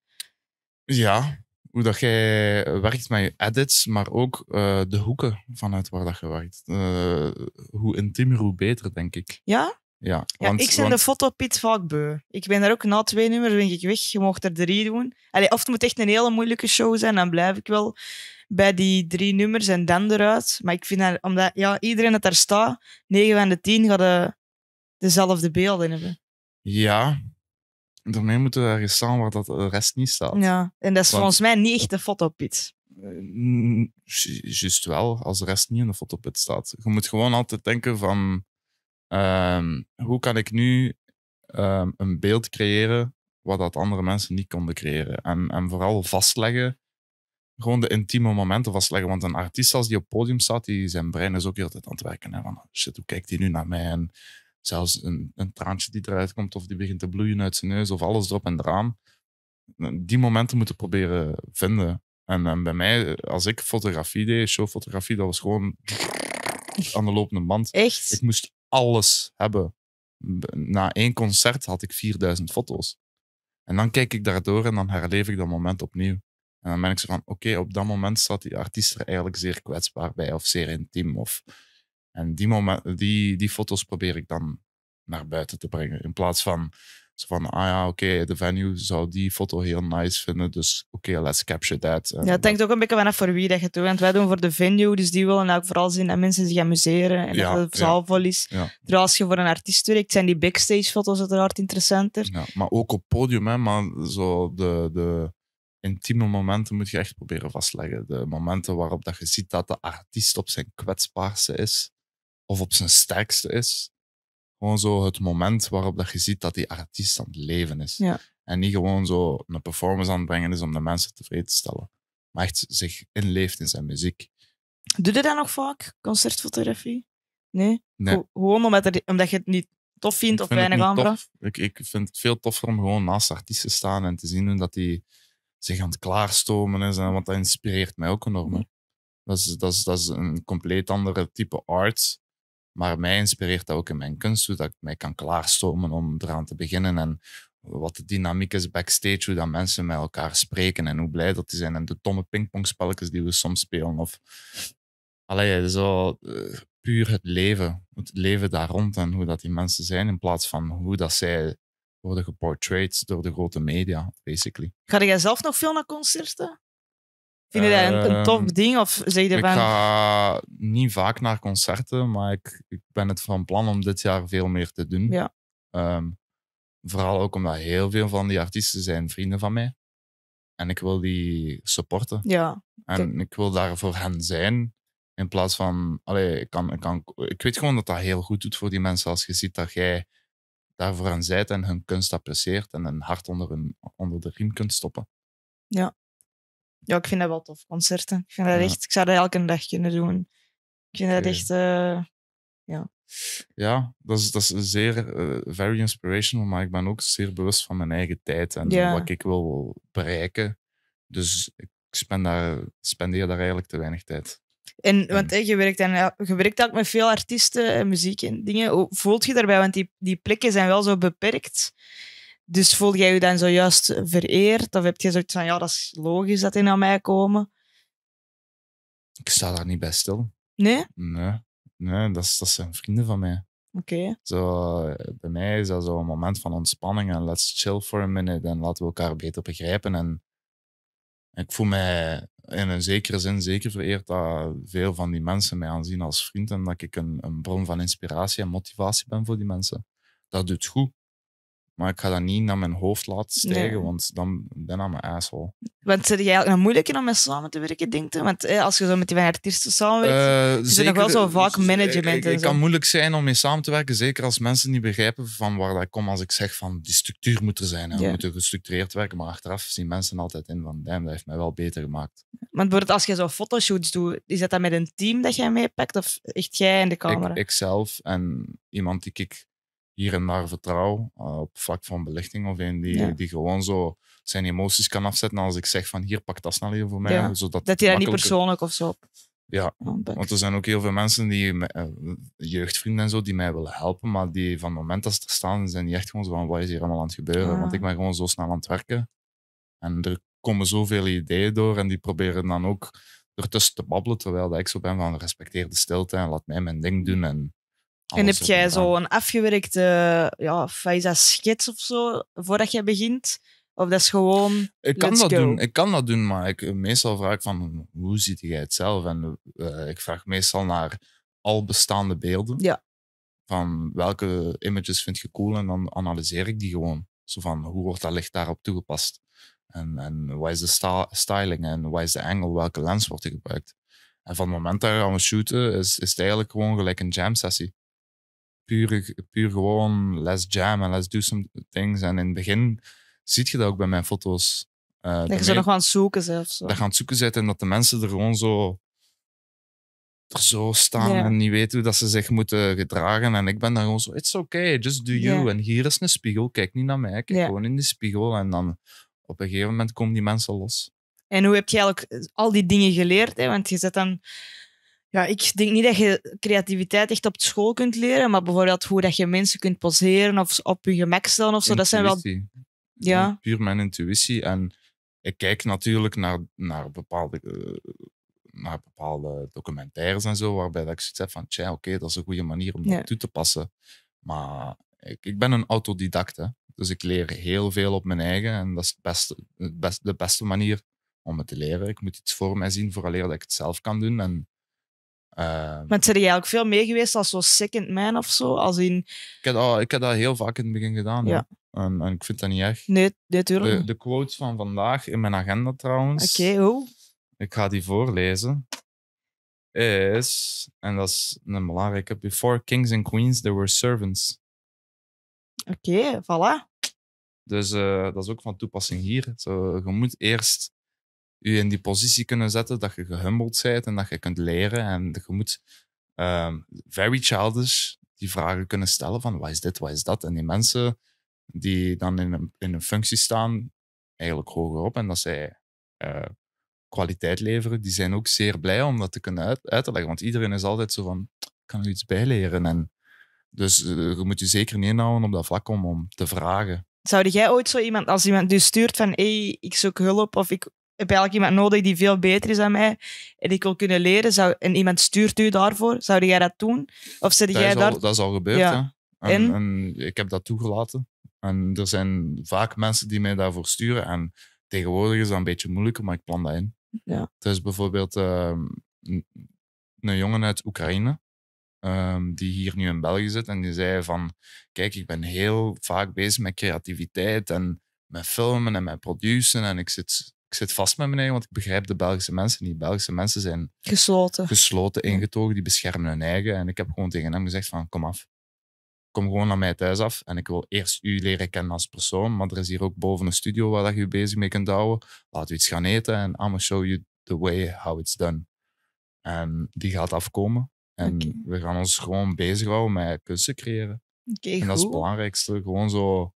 Ja, hoe dat jij werkt met je edits, maar ook eh, de hoeken vanuit waar dat je werkt. Eh, hoe intiemer, hoe beter, denk ik. Ja? Ja, ja want, ik ben de foto Piet vaak Ik ben daar ook na twee nummers denk ik weg. Je mocht er drie doen. Allee, of het moet echt een hele moeilijke show zijn, dan blijf ik wel bij die drie nummers en dan eruit. Maar ik vind dat, omdat ja, iedereen dat daar staat, 9 van de 10 gaat de, dezelfde beelden hebben. Ja, daarmee moeten we ergens staan waar dat de rest niet staat. Ja, en dat is volgens mij niet echt de Piet. Eh, juist wel, als de rest niet in de fotopit staat. Je moet gewoon altijd denken van... Ehm, hoe kan ik nu ehm, een beeld creëren wat dat andere mensen niet konden creëren? En, en vooral vastleggen, gewoon de intieme momenten vastleggen. Want een artiest als die op het podium staat, die zijn brein is ook heel tijd aan het werken. Hè? Van, shit, hoe kijkt hij nu naar mij? En zelfs een, een traantje die eruit komt of die begint te bloeien uit zijn neus of alles erop en eraan. Die momenten moeten proberen vinden. En, en bij mij, als ik fotografie deed, showfotografie, dat was gewoon aan de lopende band. Echt? Ik moest alles hebben. Na één concert had ik 4000 foto's. En dan kijk ik daardoor en dan herleef ik dat moment opnieuw. En dan ben ik ze van, oké, op dat moment staat die artiest er eigenlijk zeer kwetsbaar bij of zeer intiem. Of... En die, moment, die, die foto's probeer ik dan naar buiten te brengen. In plaats van van, ah ja, oké, de venue zou die foto heel nice vinden, dus oké, let's capture that. ja, het denkt ook een beetje vanaf voor wie dat je doet. Want wij doen voor de venue, dus die willen ook vooral zien dat mensen zich amuseren en dat het zaal vol is. Terwijl als je voor een artiest werkt, zijn die backstage-foto's hard interessanter. Ja, maar ook op podium, hè, maar zo de... de intieme momenten moet je echt proberen vastleggen. De momenten waarop dat je ziet dat de artiest op zijn kwetsbaarste is, of op zijn sterkste is, gewoon zo het moment waarop dat je ziet dat die artiest aan het leven is. En niet gewoon zo een performance aan het brengen is om de mensen tevreden te stellen. Maar echt zich inleeft in zijn muziek. Doe je dat nog vaak, concertfotografie? Nee? Gewoon omdat, omdat je het niet tof vindt of weinig aanbracht? Ik, ik vind het veel toffer om gewoon naast artiesten te staan en te zien hoe dat die zich aan het klaarstomen is. want dat inspireert mij ook enorm. Dat, is, dat, is, dat is een compleet andere type art maar mij inspireert dat ook in mijn kunst, hoe dat ik mij kan klaarstomen om eraan te beginnen. En wat de dynamiek is backstage, hoe dat mensen met elkaar spreken en hoe blij dat die zijn. En de domme pingpongspelletjes die we soms spelen. Of, allee, zo eh, puur het leven, het leven daar rond en hoe dat die mensen zijn, in plaats van hoe dat zij worden geportrayed door de grote media, basically. Ga jij zelf nog veel naar concerten? Vind je dat een, een ehm, ding? Of zeg je Ik ga niet vaak naar concerten, maar ik, ik, ben het van plan om dit jaar veel meer te doen. Ja. Ehm, vooral ook omdat heel veel van die artiesten zijn vrienden van mij. En ik wil die supporten. Ja. En ik wil daar voor hen zijn. In plaats van, allee, ik, kan, ik, kan, ik weet gewoon dat dat heel goed doet voor die mensen als je ziet dat jij daarvoor hen zijt en hun kunst apprecieert en een hart onder, hun, onder de riem kunt stoppen. Ja ja, ik vind dat wel tof, concerten. Ik, vind dat echt, ik zou dat elke dag kunnen doen. Ik vind dat echt... Eh, ja. ja, dat is, dat is zeer eh, very inspirational, maar ik ben ook zeer bewust van mijn eigen tijd en wat ik wil bereiken. Dus ik spende daar, spendeer daar eigenlijk te weinig tijd. En, want je, werkt dan, je werkt ook met veel artiesten en muziek en dingen. Hoe voelt je daarbij? Want die, die plekken zijn wel zo beperkt. Dus voel jij je dan zojuist vereerd? Of heb je zoiets van, ja, dat is logisch dat die naar mij komen? Ik sta daar niet bij stil. Nee? Nee, nee dat, dat zijn vrienden van mij. Oké. Zo, eh, bij mij is dat zo'n moment van ontspanning en let's chill for a minute en laten we elkaar beter begrijpen. En ik voel mij in een zekere zin zeker vereerd dat veel van die mensen mij aanzien als vriend en dat ik een, een bron van inspiratie en motivatie ben voor die mensen. Dat doet goed. Maar ik ga dat niet naar mijn hoofd laten stijgen, want dan ben aan mijn asshole. Want zit jij eigenlijk nog moeilijker om mee samen te werken, denk je? Want eh, als je zo met die artiesten samenwerkt, uh, er nog wel zo vaak management. Het kan moeilijk zijn om mee samen te werken, zeker als mensen niet begrijpen van waar dat komt. Als ik zeg van die structuur moet er zijn en we moeten gestructureerd werken, maar achteraf zien mensen altijd in van damn, dat heeft mij wel beter gemaakt. Want bijvoorbeeld als je zo fotoshoots doet, is dat dan met een team dat jij meepakt of echt jij en de camera? Ik, ikzelf en iemand die ik hier en daar vertrouw eh, op vlak van belichting of een die, die gewoon zo zijn emoties kan afzetten als ik zeg van hier pak dat snel even voor mij. Zodat dat hij niet persoonlijk of zo ja, want er zijn ook heel veel mensen die, eh, jeugdvrienden en zo, die mij willen helpen, maar die van het moment dat ze er staan, zijn die echt gewoon zo van, wat is hier allemaal aan het gebeuren? Ah. Want ik ben gewoon zo snel aan het werken. En er komen zoveel ideeën door en die proberen dan ook ertussen te babbelen, terwijl ik zo ben van, respecteer de stilte en laat mij mijn ding mm. doen. En en heb jij zo een afgewerkte, ja, is dat schets of zo, voordat jij begint? Of dat is gewoon. Ik kan dat doen, ik kan dat doen, maar ik, meestal vraag ik van hoe ziet jij het zelf? En eh, ik vraag meestal naar al bestaande beelden. Ja. Van welke images vind je cool en dan analyseer ik die gewoon. Zo van hoe wordt dat licht daarop toegepast? En, en wat is de styling en wat is de angle? Welke lens wordt er gebruikt? En van het moment dat we gaan shooten, is, is het eigenlijk gewoon gelijk een jam sessie puur, puur gewoon let's jam en let's do some things. En in het begin zie je dat ook bij mijn foto's. Eh, dat je ze nog aan het zoeken zelfs. Dat je aan het zoeken zitten en dat de mensen er gewoon zo, er zo staan en niet weten hoe dat ze zich moeten gedragen. En ik ben dan gewoon zo, it's okay, just do you. En hier is een spiegel, kijk niet naar mij, kijk gewoon in die spiegel. En dan op een gegeven moment komen die mensen los. En hoe heb je eigenlijk al die dingen geleerd? Hè? Want je zit dan ja, ik denk niet dat je creativiteit echt op school kunt leren, maar bijvoorbeeld hoe dat je mensen kunt poseren of op je gemak stellen of zo, dat zijn wel... Ja. Puur mijn intuïtie. En ik kijk natuurlijk naar, naar, bepaalde, eh, naar bepaalde documentaires en zo, waarbij ik zoiets heb van, tja, oké, dat is een goede manier om dat toe te passen. Maar ik, ik ben een autodidact, hè. Dus ik leer heel veel op mijn eigen en dat is het beste, het best, de beste manier om het te leren. Ik moet iets voor mij zien vooraleer dat ik het zelf kan doen. En Ehm, maar zijn jij ook veel mee geweest als zo second man of zo? Als in... ik, heb dat, ik heb dat heel vaak in het begin gedaan. Ja. En, ik vind dat niet erg. Nee, natuurlijk. De, de quotes van vandaag in mijn agenda trouwens. Oké, okay, hoe? Ik ga die voorlezen. Is, en dat is een belangrijke, before kings and queens there were servants. Oké, okay, voilà. Dus eh, dat is ook van toepassing hier. Zo, je moet eerst je in die positie kunnen zetten dat je gehumbeld bent en dat je kunt leren. En je moet ehm, very childish die vragen kunnen stellen van wat is dit, wat is dat? En die mensen die dan in een, in een functie staan, eigenlijk hogerop en dat zij eh, kwaliteit leveren, die zijn ook zeer blij om dat te kunnen uit, Want iedereen is altijd zo van, kan er iets bij leren? En dus eh, je moet je zeker niet inhouden op dat vlak om, om te vragen. Zou jij ooit zo iemand, als iemand nu stuurt van hey, ik zoek hulp of ik heb eigenlijk iemand nodig die veel beter is dan mij en ik wil kunnen leren. Zou, en iemand stuurt u daarvoor. Zou jij dat doen? Of zit jij is al, daar... Dat is al gebeurd, ja. En, ik heb dat toegelaten. En er zijn vaak mensen die mij daarvoor sturen. En tegenwoordig is dat een beetje moeilijker, maar ik plan dat in. Ja. Dus bijvoorbeeld ehm, een, jongen uit Oekraïne. Ehm, die hier nu in België zit. En die zei van, kijk, ik ben heel vaak bezig met creativiteit en met filmen en met produceren. En ik zit ik zit vast met meneer, want ik begrijp de Belgische mensen niet. Belgische mensen zijn gesloten, gesloten ingetogen, die beschermen hun eigen. En ik heb gewoon tegen hem gezegd van, kom af. Kom gewoon naar mij thuis af en ik wil eerst u leren kennen als persoon. Maar er is hier ook boven een studio waar je je bezig mee kunt houden. Laten u iets gaan eten en I'm show you the way how it's done. En die gaat afkomen. En we gaan ons gewoon bezighouden met kunsten creëren. Okay, en dat is het belangrijkste. Gewoon zo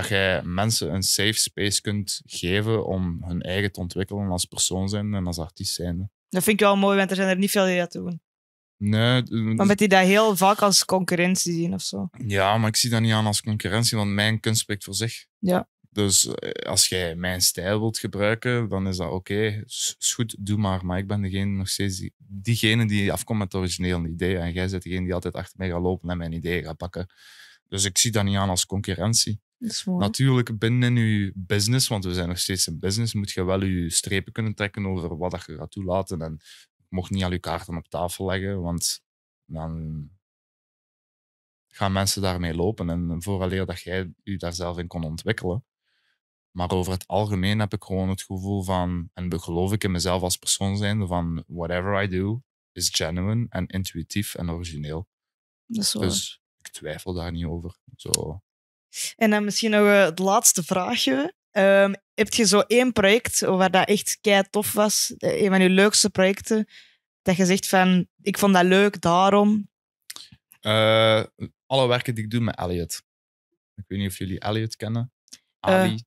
dat jij mensen een safe space kunt geven om hun eigen te ontwikkelen als persoon zijn en als artiest zijn. Dat vind ik wel mooi, want er zijn er niet veel die dat doen. Nee. Maar eh, dus- met die dat heel vaak als concurrentie zien of zo. Ja, maar ik zie dat niet aan als concurrentie, want mijn kunst spreekt voor zich. Ja. Dus eh, als jij mijn stijl wilt gebruiken, dan is dat oké. Is goed, doe maar. Maar ik ben degene, nog steeds die, diegene die afkomt met het origineel idee. En jij bent degene die altijd achter mij gaat lopen en mijn ideeën gaat pakken. Dus ik zie dat niet aan als concurrentie. Natuurlijk, binnen je business, want we zijn nog steeds een business, moet je wel je strepen kunnen trekken over wat dat je gaat toelaten. En mocht niet al je kaarten op tafel leggen, want dan gaan mensen daarmee lopen. En vooraleer dat jij je daar zelf in kon ontwikkelen. Maar over het algemeen heb ik gewoon het gevoel van, en geloof ik in mezelf als persoon zijn van whatever I do is genuine en intuïtief en origineel. dus ik twijfel daar niet over. Zo. En dan misschien nog eh, het laatste vraagje. Um, heb je zo één project waar dat echt kei tof was? Eh, een van je leukste projecten? Dat je zegt van, ik vond dat leuk, daarom. Eh, alle werken die ik doe met Elliot. Ik weet niet of jullie Elliot kennen. Ali.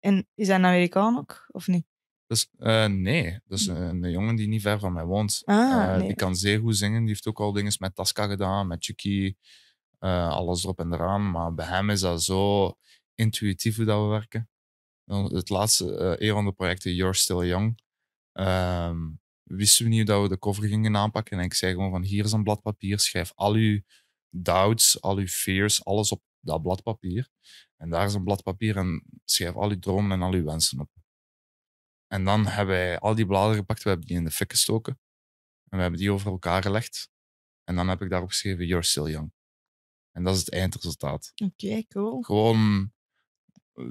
en is hij een Amerikaan ook, of niet? Dus, dat nee, een, jongen die niet ver van mij woont. Ah, Die kan zeer goed zingen. Die heeft ook al dingen met Tasca gedaan, met Chucky. Eh, alles erop en eraan. Maar bij hem is dat zo intuïtief hoe dat we werken. Het laatste, eh, een van de projecten, You're Still Young, ehm, wisten we niet dat we de cover gingen aanpakken. En ik zei gewoon van, hier is een blad papier, schrijf al uw doubts, al uw fears, alles op dat blad papier. En daar is een blad papier en schrijf al uw dromen en al uw wensen op. En dan hebben wij al die bladen gepakt, we hebben die in de fik gestoken. En we hebben die over elkaar gelegd. En dan heb ik daarop geschreven, You're Still Young. En dat is het eindresultaat. Oké, cool. Gewoon eh,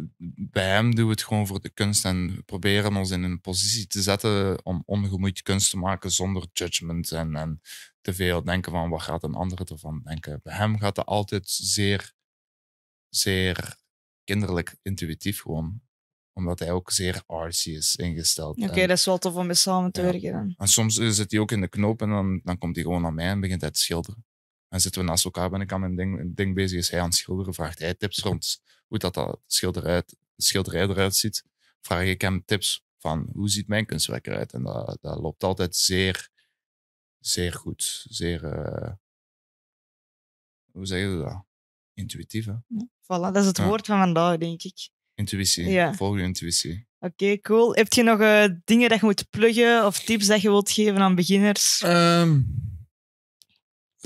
bij hem doen we het gewoon voor de kunst en proberen ons in een positie te zetten om ongemoeid kunst te maken zonder judgment en, en te veel denken van wat gaat een ander ervan denken. Bij hem gaat dat altijd zeer, zeer kinderlijk intuïtief gewoon omdat hij ook zeer artsy is ingesteld. Oké, dat is wel tof om mee samen te werken. En soms eh, zit hij ook in de knoop en dan, dan komt hij gewoon aan mij en begint hij te schilderen. En zitten we naast elkaar, ben ik aan mijn ding, ding bezig, is hij aan schilderen, vraagt hij tips rond hoe dat, dat schilderij, schilderij eruit ziet. Vraag ik hem tips van hoe ziet mijn kunstwerk eruit. En dat, dat loopt altijd zeer, zeer goed. Zeer, eh, hoe zeg je dat? Intuïtief, hè? Voilà, dat is het woord van vandaag, denk ik. Intuïtie, volg je intuïtie. Oké, cool. Heb je nog eh, dingen dat je moet pluggen of tips dat je wilt geven aan beginners? Ehm,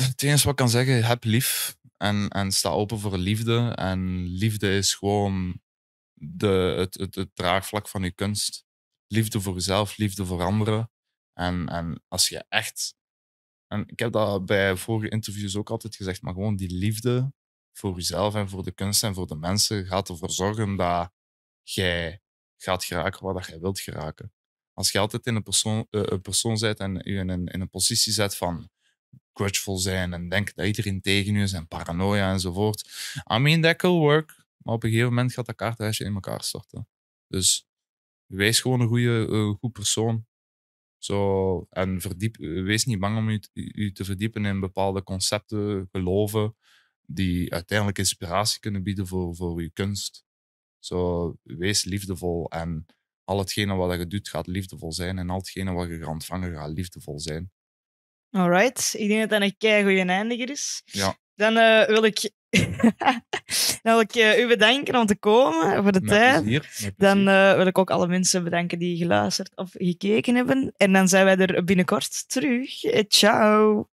het enige wat ik kan zeggen, heb lief en, en sta open voor liefde. En liefde is gewoon de, het, het, het draagvlak van je kunst. Liefde voor jezelf, liefde voor anderen. En, en als je echt. En ik heb dat bij vorige interviews ook altijd gezegd, maar gewoon die liefde voor jezelf en voor de kunst en voor de mensen gaat ervoor zorgen dat jij gaat geraken waar dat jij wilt geraken. Als je altijd in een persoon, eh, een persoon bent en je in een, in een positie zet van grudgeful zijn en denken dat iedereen tegen u is en paranoia enzovoort. I mean, that could work. Maar op een gegeven moment gaat dat kaartje in elkaar storten. Dus wees gewoon een goede, eh, goed persoon. Zo, en verdiep, wees niet bang om u, te verdiepen in bepaalde concepten, geloven, die uiteindelijk inspiratie kunnen bieden voor, voor uw kunst. Zo, wees liefdevol en al hetgene wat je doet gaat liefdevol zijn en al hetgene wat je gaat ontvangen gaat liefdevol zijn. Alright, ik denk dat dat een goede eindiger is. Ja. Dan eh, wil ik, [laughs] dan wil ik eh, u bedanken om te komen voor de tijd. Dan eh, wil ik ook alle mensen bedanken die geluisterd of gekeken hebben. En dan zijn wij er binnenkort terug. Ciao.